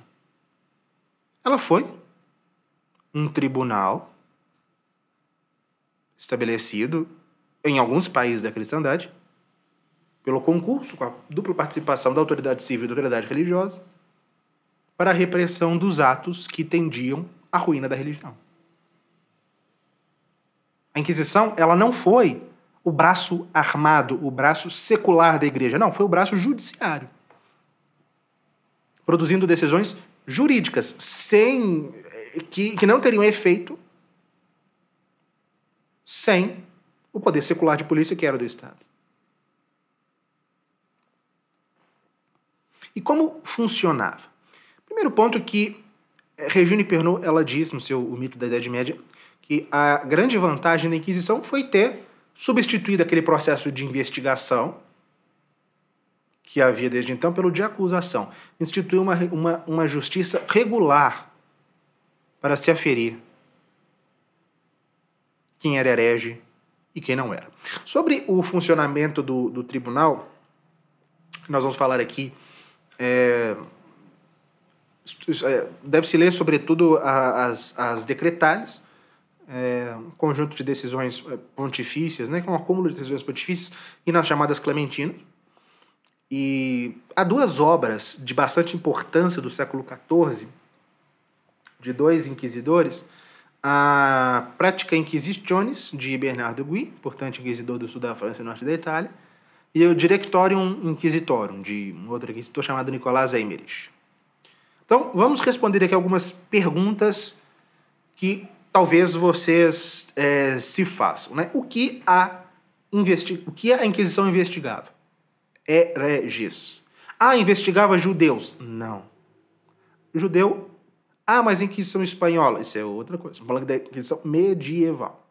Ela foi um tribunal estabelecido em alguns países da cristandade pelo concurso, com a dupla participação da autoridade civil e da autoridade religiosa, para a repressão dos atos que tendiam à ruína da religião. A Inquisição, ela não foi o braço armado, o braço secular da igreja, não, foi o braço judiciário. Produzindo decisões jurídicas sem eh, que, que não teriam efeito sem o poder secular de polícia que era do Estado. E como funcionava? Primeiro ponto que eh, Regine Pernod, ela diz no seu O Mito da Idade Média que a grande vantagem da Inquisição foi ter substituído aquele processo de investigação que havia desde então pelo de acusação. Instituiu uma, uma, uma justiça regular para se aferir quem era herege e quem não era. Sobre o funcionamento do, do tribunal, nós vamos falar aqui é, é Deve-se ler, sobretudo, as, as decretais, é, um conjunto de decisões é, pontifícias, né, que é um acúmulo de decisões pontifícias, e nas chamadas clementinas. E há duas obras de bastante importância do século XIV, de dois inquisidores, a Prática Inquisitiones, de Bernardo Gui, importante inquisidor do sul da França e norte da Itália, e o Directorium Inquisitorum, de um outro inquisitor chamado Nicolás Eimerich. Então, vamos responder aqui algumas perguntas que talvez vocês é, se façam. Né? O, que a investi o que a Inquisição investigava? regis. Ah, investigava judeus? Não. Judeu? Ah, mas Inquisição Espanhola? Isso é outra coisa. Estamos falando da Inquisição medieval.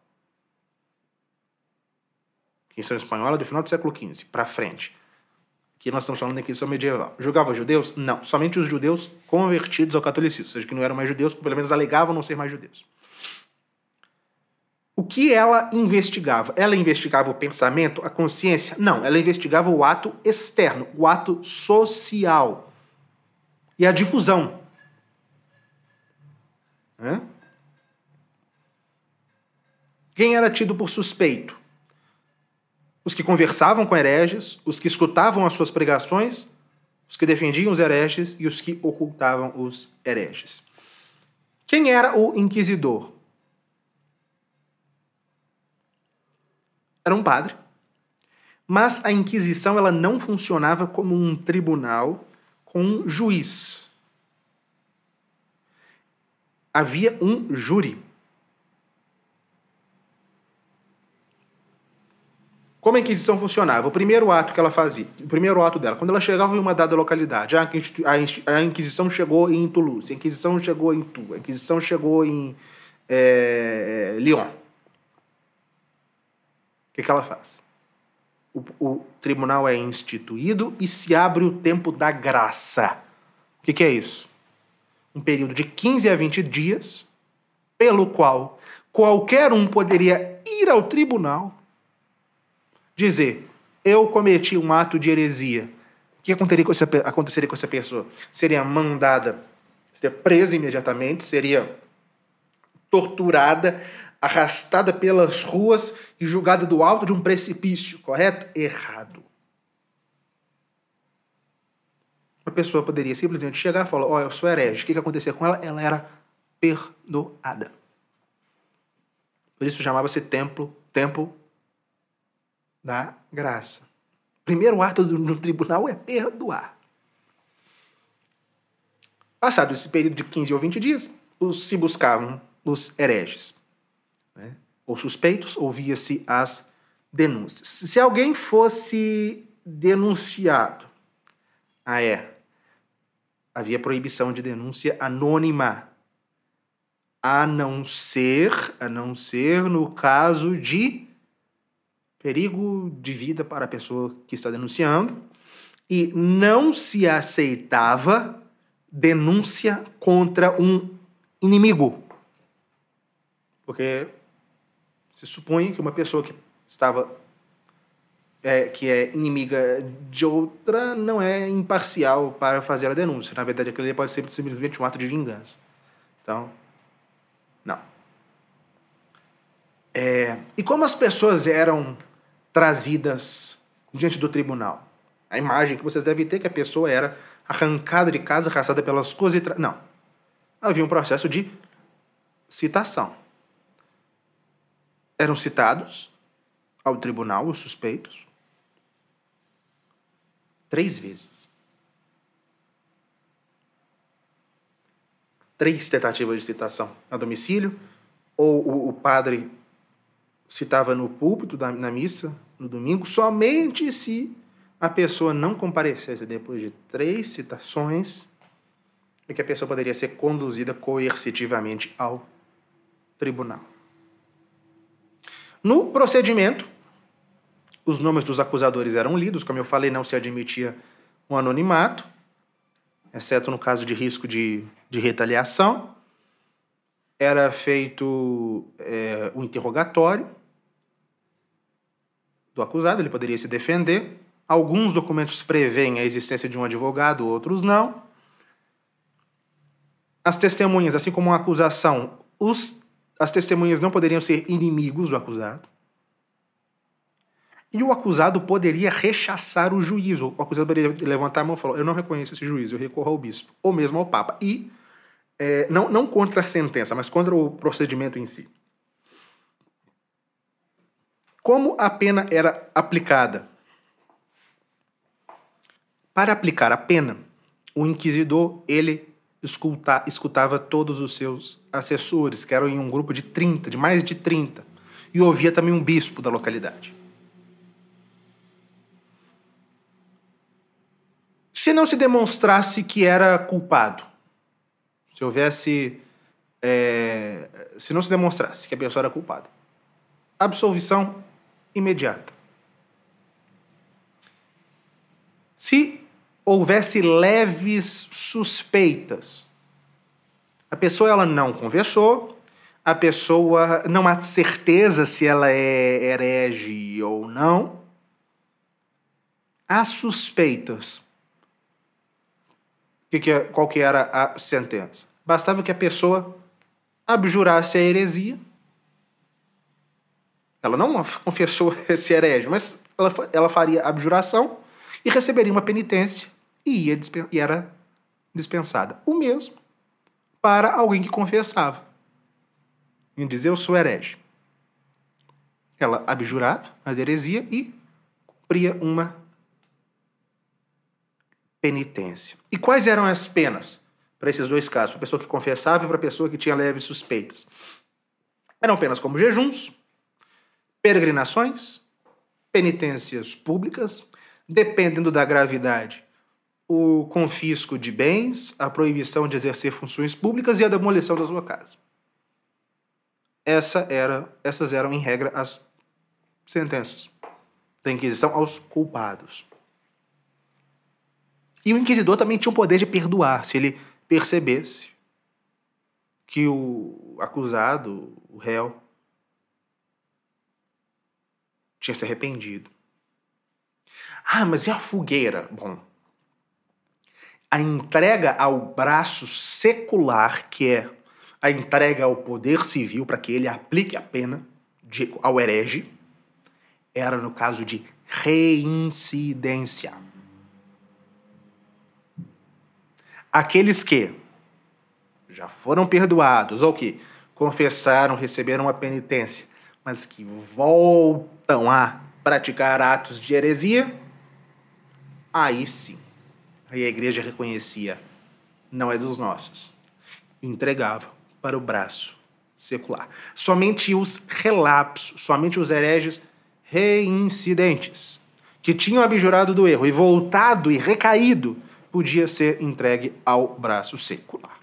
Inquisição Espanhola do final do século XV para frente. Aqui nós estamos falando da Inquisição Medieval. Julgava judeus? Não, somente os judeus convertidos ao catolicismo, ou seja, que não eram mais judeus, ou pelo menos alegavam não ser mais judeus. O que ela investigava? Ela investigava o pensamento, a consciência? Não, ela investigava o ato externo, o ato social e a difusão. Quem era tido por suspeito? os que conversavam com hereges, os que escutavam as suas pregações, os que defendiam os hereges e os que ocultavam os hereges. Quem era o inquisidor? Era um padre. Mas a Inquisição ela não funcionava como um tribunal com um juiz. Havia um júri. Como a Inquisição funcionava? O primeiro ato que ela fazia, o primeiro ato dela, quando ela chegava em uma dada localidade, ah, a, a Inquisição chegou em Toulouse, a Inquisição chegou em Tu, a Inquisição chegou em é, Lyon. O que, que ela faz? O, o, tribunal é instituído e se abre o tempo da graça. O que, que é isso? Um período de 15 a 20 dias, pelo qual qualquer um poderia ir ao tribunal dizer: eu cometi um ato de heresia. O que aconteceria com essa, aconteceria com essa pessoa? Seria mandada, seria presa imediatamente, seria torturada, arrastada pelas ruas e julgada do alto de um precipício, correto? Errado. Uma pessoa poderia simplesmente chegar e falar: Ó, oh, eu sou herege. O que, que acontecia com ela? Ela era perdoada. Por isso chamava-se templo, tempo da graça. Primeiro ato do tribunal é perdoar. Passado esse período de 15 ou 20 dias, os, se buscavam os hereges, né? ou suspeitos, ouvia-se as denúncias. Se alguém fosse denunciado, ah, é, havia proibição de denúncia anônima, a não ser, a não ser no caso de perigo de vida para a pessoa que está denunciando e não se aceitava denúncia contra um inimigo. Porque se supõe que uma pessoa que estava é, que é inimiga de outra não é imparcial para fazer a denúncia. Na verdade, aquilo pode ser simplesmente um ato de vingança. Então, não. É, e como as pessoas eram trazidas diante do tribunal. A imagem que vocês devem ter é que a pessoa era arrancada de casa, arrastada pelas coisas e. Tra... Não. Havia um processo de citação. Eram citados ao tribunal os suspeitos três vezes. Três tentativas de citação a domicílio, ou o, o padre citava no púlpito da, na missa, no domingo, somente se a pessoa não comparecesse depois de três citações, é que a pessoa poderia ser conduzida coercitivamente ao tribunal. No procedimento, os nomes dos acusadores eram lidos, como eu falei, não se admitia um anonimato, exceto no caso de risco de, de retaliação. Era feito é, interrogatório, do acusado, ele poderia se defender. Alguns documentos prevêem a existência de um advogado, outros não. As testemunhas, assim como a acusação, os, as testemunhas não poderiam ser inimigos do acusado. E o acusado poderia rechaçar o juízo. O acusado poderia levantar a mão e falar: Eu não reconheço esse juízo, eu recorro ao bispo, ou mesmo ao papa. E, é, não, não contra a sentença, mas contra o procedimento em si. Como a pena era aplicada? Para aplicar a pena, o inquisidor ele escuta, escutava todos os seus assessores, que eram em um grupo de 30, de mais de 30, e ouvia também um bispo da localidade. Se não se demonstrasse que era culpado, se houvesse. É, se não se demonstrasse que a pessoa era culpada, absolvição imediata. Se houvesse leves suspeitas, a pessoa ela não conversou, a pessoa não há certeza se ela é herege ou não. Há suspeitas. Que que, é, qual que era a sentença? Bastava que a pessoa abjurasse a heresia ela não confessou esse herege, mas ela, ela faria abjuração e receberia uma penitência e, ia, e era dispensada. O mesmo para alguém que confessava. Em dizer eu sou herege. Ela abjurava a heresia e cumpria uma penitência. E quais eram as penas para esses dois casos? Para a pessoa que confessava e para a pessoa que tinha leves suspeitas. Eram penas como jejuns, peregrinações, penitências públicas, dependendo da gravidade, o confisco de bens, a proibição de exercer funções públicas e a demolição da sua casa. Essa era, essas eram, em regra, as sentenças da Inquisição aos culpados. E o inquisidor também tinha o poder de perdoar se ele percebesse que o acusado, o réu, tinha se arrependido. Ah, mas e a fogueira? Bom, a entrega ao braço secular, que é a entrega ao poder civil para que ele aplique a pena de, ao herege, era no caso de reincidência. Aqueles que já foram perdoados ou que confessaram, receberam a penitência mas que voltam a praticar atos de heresia, aí sim, aí a igreja reconhecia, não é dos nossos. Entregava para o braço secular. Somente os relapsos, somente os hereges reincidentes, que tinham abjurado do erro e voltado e recaído, podia ser entregue ao braço secular.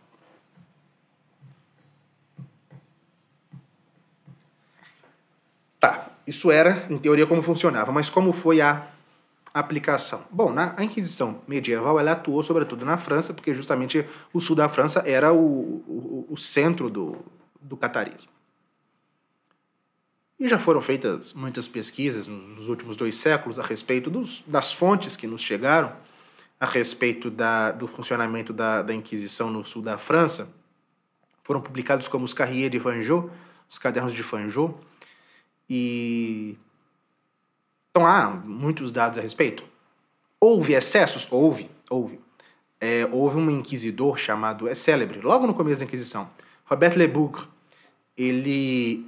Isso era, em teoria, como funcionava, mas como foi a aplicação? Bom, na a Inquisição medieval ela atuou sobretudo na França, porque justamente o sul da França era o, o, o centro do, do catarismo. E já foram feitas muitas pesquisas nos últimos dois séculos a respeito dos, das fontes que nos chegaram a respeito da, do funcionamento da, da Inquisição no sul da França. Foram publicados como os Carrier de Fanjot, os cadernos de Fanjot, e então há muitos dados a respeito. Houve excessos? Houve, houve. É, houve um inquisidor chamado, é célebre, logo no começo da Inquisição, Robert Lebougre. Ele,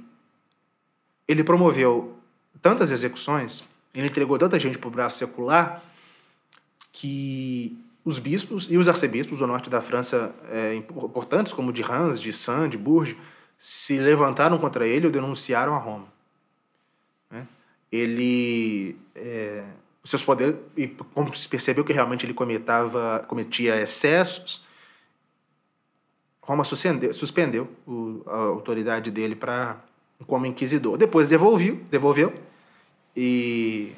ele promoveu tantas execuções, ele entregou tanta gente para o braço secular, que os bispos e os arcebispos do norte da França, é, importantes como de Reims, de Saint de Bourges, se levantaram contra ele o denunciaram a Roma ele é, seus poderes e como se percebeu que realmente ele cometava, cometia excessos, Roma suspendeu, suspendeu o, a autoridade dele para como inquisidor. Depois devolveu, devolveu e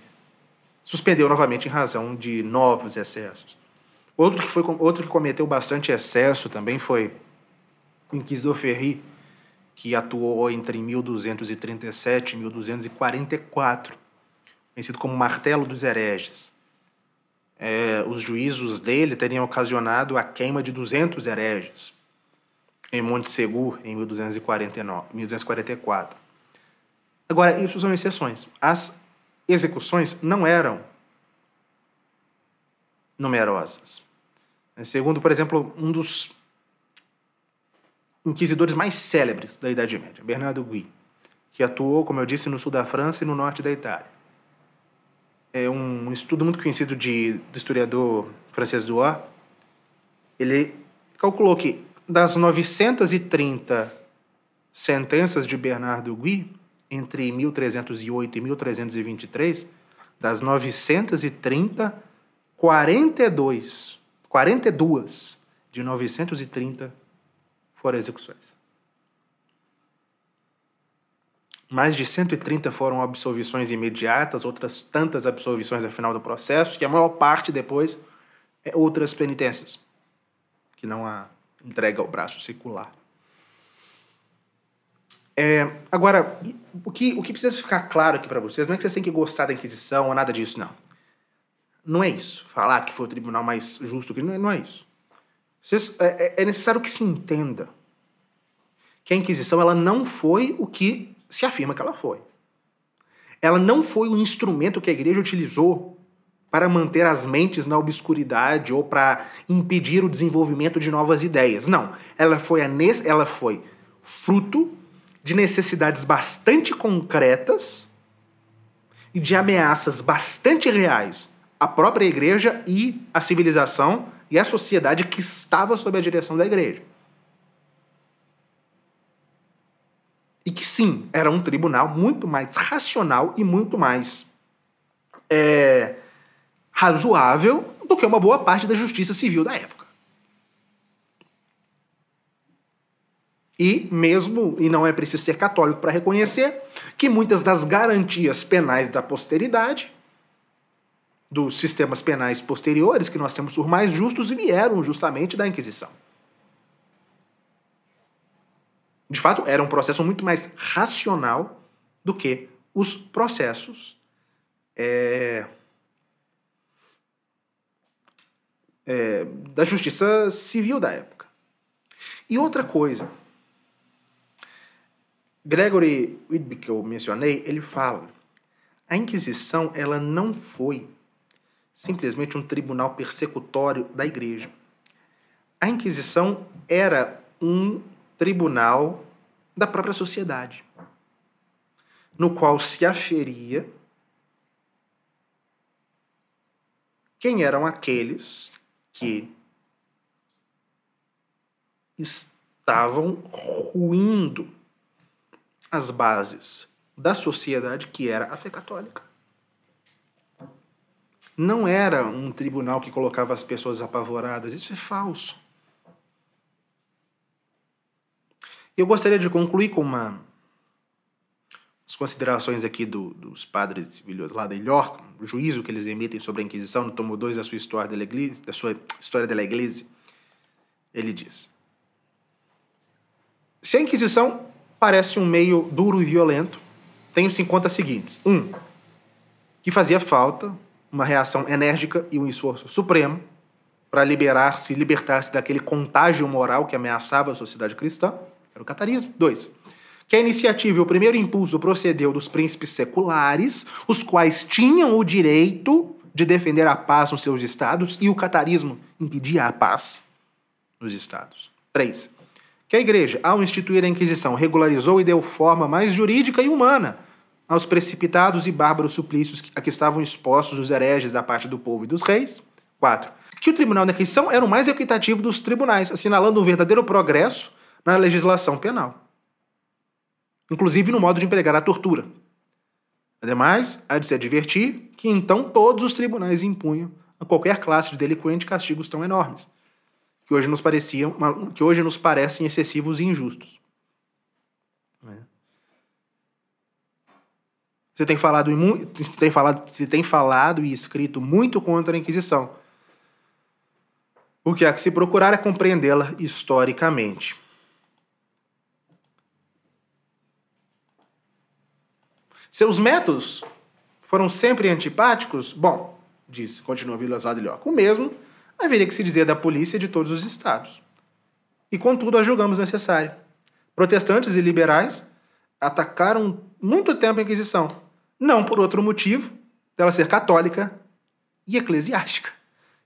suspendeu novamente em razão de novos excessos. Outro que, foi, outro que cometeu bastante excesso também foi o inquisidor Ferri, que atuou entre 1237 e 1244, conhecido como Martelo dos Hereges. É, os juízos dele teriam ocasionado a queima de 200 hereges em Montsegur, em 1249, 1244. Agora, isso são exceções. As execuções não eram numerosas. Segundo, por exemplo, um dos inquisidores mais célebres da Idade Média, Bernardo Gui, que atuou, como eu disse, no sul da França e no norte da Itália. É um estudo muito conhecido de, do historiador francês Duas. Ele calculou que das 930 sentenças de Bernardo Gui, entre 1308 e 1323, das 930, 42, 42 de 930 execuções. Mais de 130 foram absolvições imediatas, outras tantas absolvições ao final do processo, que a maior parte depois é outras penitências, que não a entrega ao braço secular. É, agora, o que, o que precisa ficar claro aqui para vocês não é que vocês têm que gostar da Inquisição ou nada disso, não. Não é isso. Falar que foi o tribunal mais justo, que não é, não é isso. Vocês, é, é, é necessário que se entenda que a Inquisição ela não foi o que se afirma que ela foi. Ela não foi o instrumento que a igreja utilizou para manter as mentes na obscuridade ou para impedir o desenvolvimento de novas ideias. Não, ela foi, a ela foi fruto de necessidades bastante concretas e de ameaças bastante reais à própria igreja e à civilização e a sociedade que estava sob a direção da igreja. E que sim, era um tribunal muito mais racional e muito mais é, razoável do que uma boa parte da justiça civil da época. E mesmo, e não é preciso ser católico para reconhecer, que muitas das garantias penais da posteridade dos sistemas penais posteriores que nós temos por mais justos e vieram justamente da Inquisição. De fato, era um processo muito mais racional do que os processos é, é, da justiça civil da época. E outra coisa, Gregory Whitby, que eu mencionei, ele fala: a Inquisição ela não foi simplesmente um tribunal persecutório da igreja. A Inquisição era um tribunal da própria sociedade, no qual se aferia quem eram aqueles que estavam ruindo as bases da sociedade que era a fé católica não era um tribunal que colocava as pessoas apavoradas. Isso é falso. Eu gostaria de concluir com uma, as considerações aqui do, dos padres civilhos lá da York, o juízo que eles emitem sobre a Inquisição, no tomo 2 da sua História da Igreja, da sua História da Igreja, ele diz: Se a Inquisição parece um meio duro e violento, tem-se em conta seguintes: um, que fazia falta uma reação enérgica e um esforço supremo para liberar-se, libertar-se daquele contágio moral que ameaçava a sociedade cristã, era o catarismo. Dois, que a iniciativa e o primeiro impulso procedeu dos príncipes seculares, os quais tinham o direito de defender a paz nos seus estados e o catarismo impedia a paz nos estados. Três, que a igreja, ao instituir a Inquisição, regularizou e deu forma mais jurídica e humana aos precipitados e bárbaros suplícios a que estavam expostos os hereges da parte do povo e dos reis. 4. Que o tribunal da Inquisição era o mais equitativo dos tribunais, assinalando um verdadeiro progresso na legislação penal, inclusive no modo de empregar a tortura. Ademais, há de se advertir que então todos os tribunais impunham a qualquer classe de delinquente castigos tão enormes, que hoje nos, pareciam, que hoje nos parecem excessivos e injustos. Você tem falado, você tem falado, você tem falado e escrito muito contra a Inquisição. O que há que se procurar é compreendê-la historicamente. Seus métodos foram sempre antipáticos? Bom, disse, continua Vilas Adlioc, o mesmo haveria que se dizer da polícia de todos os estados. E contudo a julgamos necessário. Protestantes e liberais atacaram muito tempo a Inquisição, não por outro motivo dela ser católica e eclesiástica.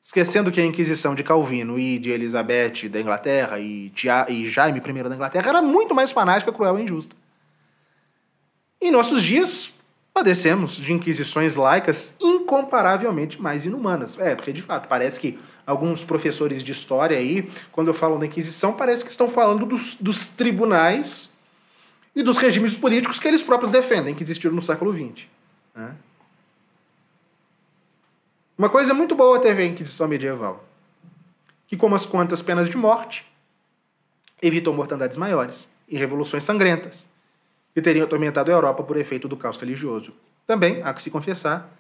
Esquecendo que a Inquisição de Calvino e de Elizabeth da Inglaterra e, Tia, e Jaime I da Inglaterra era muito mais fanática, cruel e injusta. Em nossos dias, padecemos de inquisições laicas incomparavelmente mais inumanas. É, porque de fato, parece que alguns professores de história aí, quando eu falo da Inquisição, parece que estão falando dos, dos tribunais e dos regimes políticos que eles próprios defendem, que existiram no século XX. Né? Uma coisa muito boa é teve a Inquisição Medieval, que, como as quantas penas de morte, evitou mortandades maiores e revoluções sangrentas, que teriam atormentado a Europa por efeito do caos religioso. Também, há que se confessar,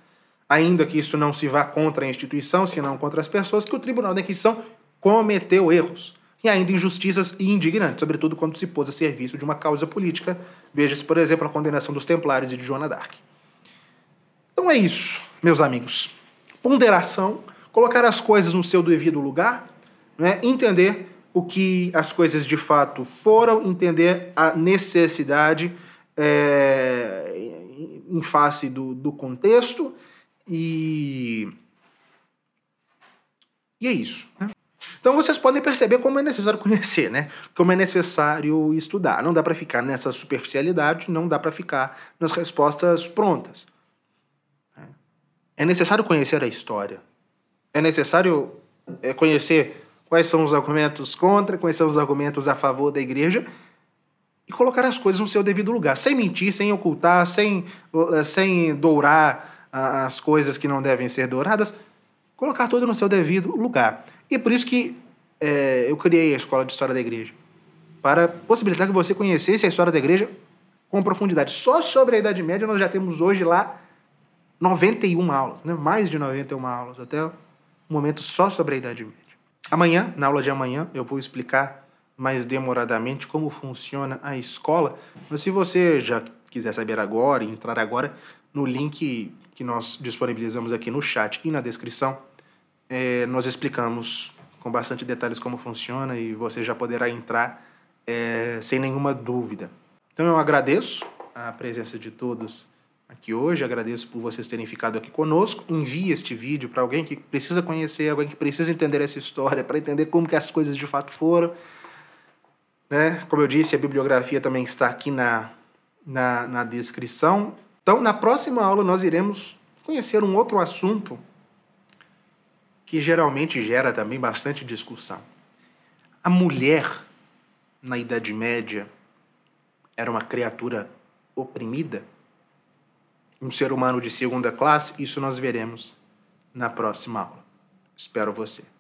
ainda que isso não se vá contra a instituição, senão contra as pessoas, que o Tribunal da Inquisição cometeu erros, e ainda injustiças e indignantes, sobretudo quando se pôs a serviço de uma causa política. Veja-se, por exemplo, a condenação dos Templários e de Joana d'Arc. Então é isso, meus amigos. Ponderação, colocar as coisas no seu devido lugar, né? entender o que as coisas de fato foram, entender a necessidade é, em face do, do contexto e. E é isso. Né? Então vocês podem perceber como é necessário conhecer, né? Como é necessário estudar. Não dá para ficar nessa superficialidade, não dá para ficar nas respostas prontas. É necessário conhecer a história. É necessário é, conhecer quais são os argumentos contra, quais são os argumentos a favor da igreja e colocar as coisas no seu devido lugar, sem mentir, sem ocultar, sem, eh, sem dourar ah, as coisas que não devem ser douradas colocar tudo no seu devido lugar. E é por isso que é, eu criei a Escola de História da Igreja, para possibilitar que você conhecesse a história da igreja com profundidade. Só sobre a Idade Média nós já temos hoje lá 91 aulas, né? mais de 91 aulas, até o momento só sobre a Idade Média. Amanhã, na aula de amanhã, eu vou explicar mais demoradamente como funciona a escola, mas se você já quiser saber agora, entrar agora no link que nós disponibilizamos aqui no chat e na descrição, é, nós explicamos com bastante detalhes como funciona e você já poderá entrar é, sem nenhuma dúvida. Então eu agradeço a presença de todos aqui hoje, agradeço por vocês terem ficado aqui conosco. Envie este vídeo para alguém que precisa conhecer, alguém que precisa entender essa história, para entender como que as coisas de fato foram. Né? Como eu disse, a bibliografia também está aqui na, na, na descrição. Então, na próxima aula, nós iremos conhecer um outro assunto que geralmente gera também bastante discussão. A mulher, na Idade Média, era uma criatura oprimida? Um ser humano de segunda classe? Isso nós veremos na próxima aula. Espero você.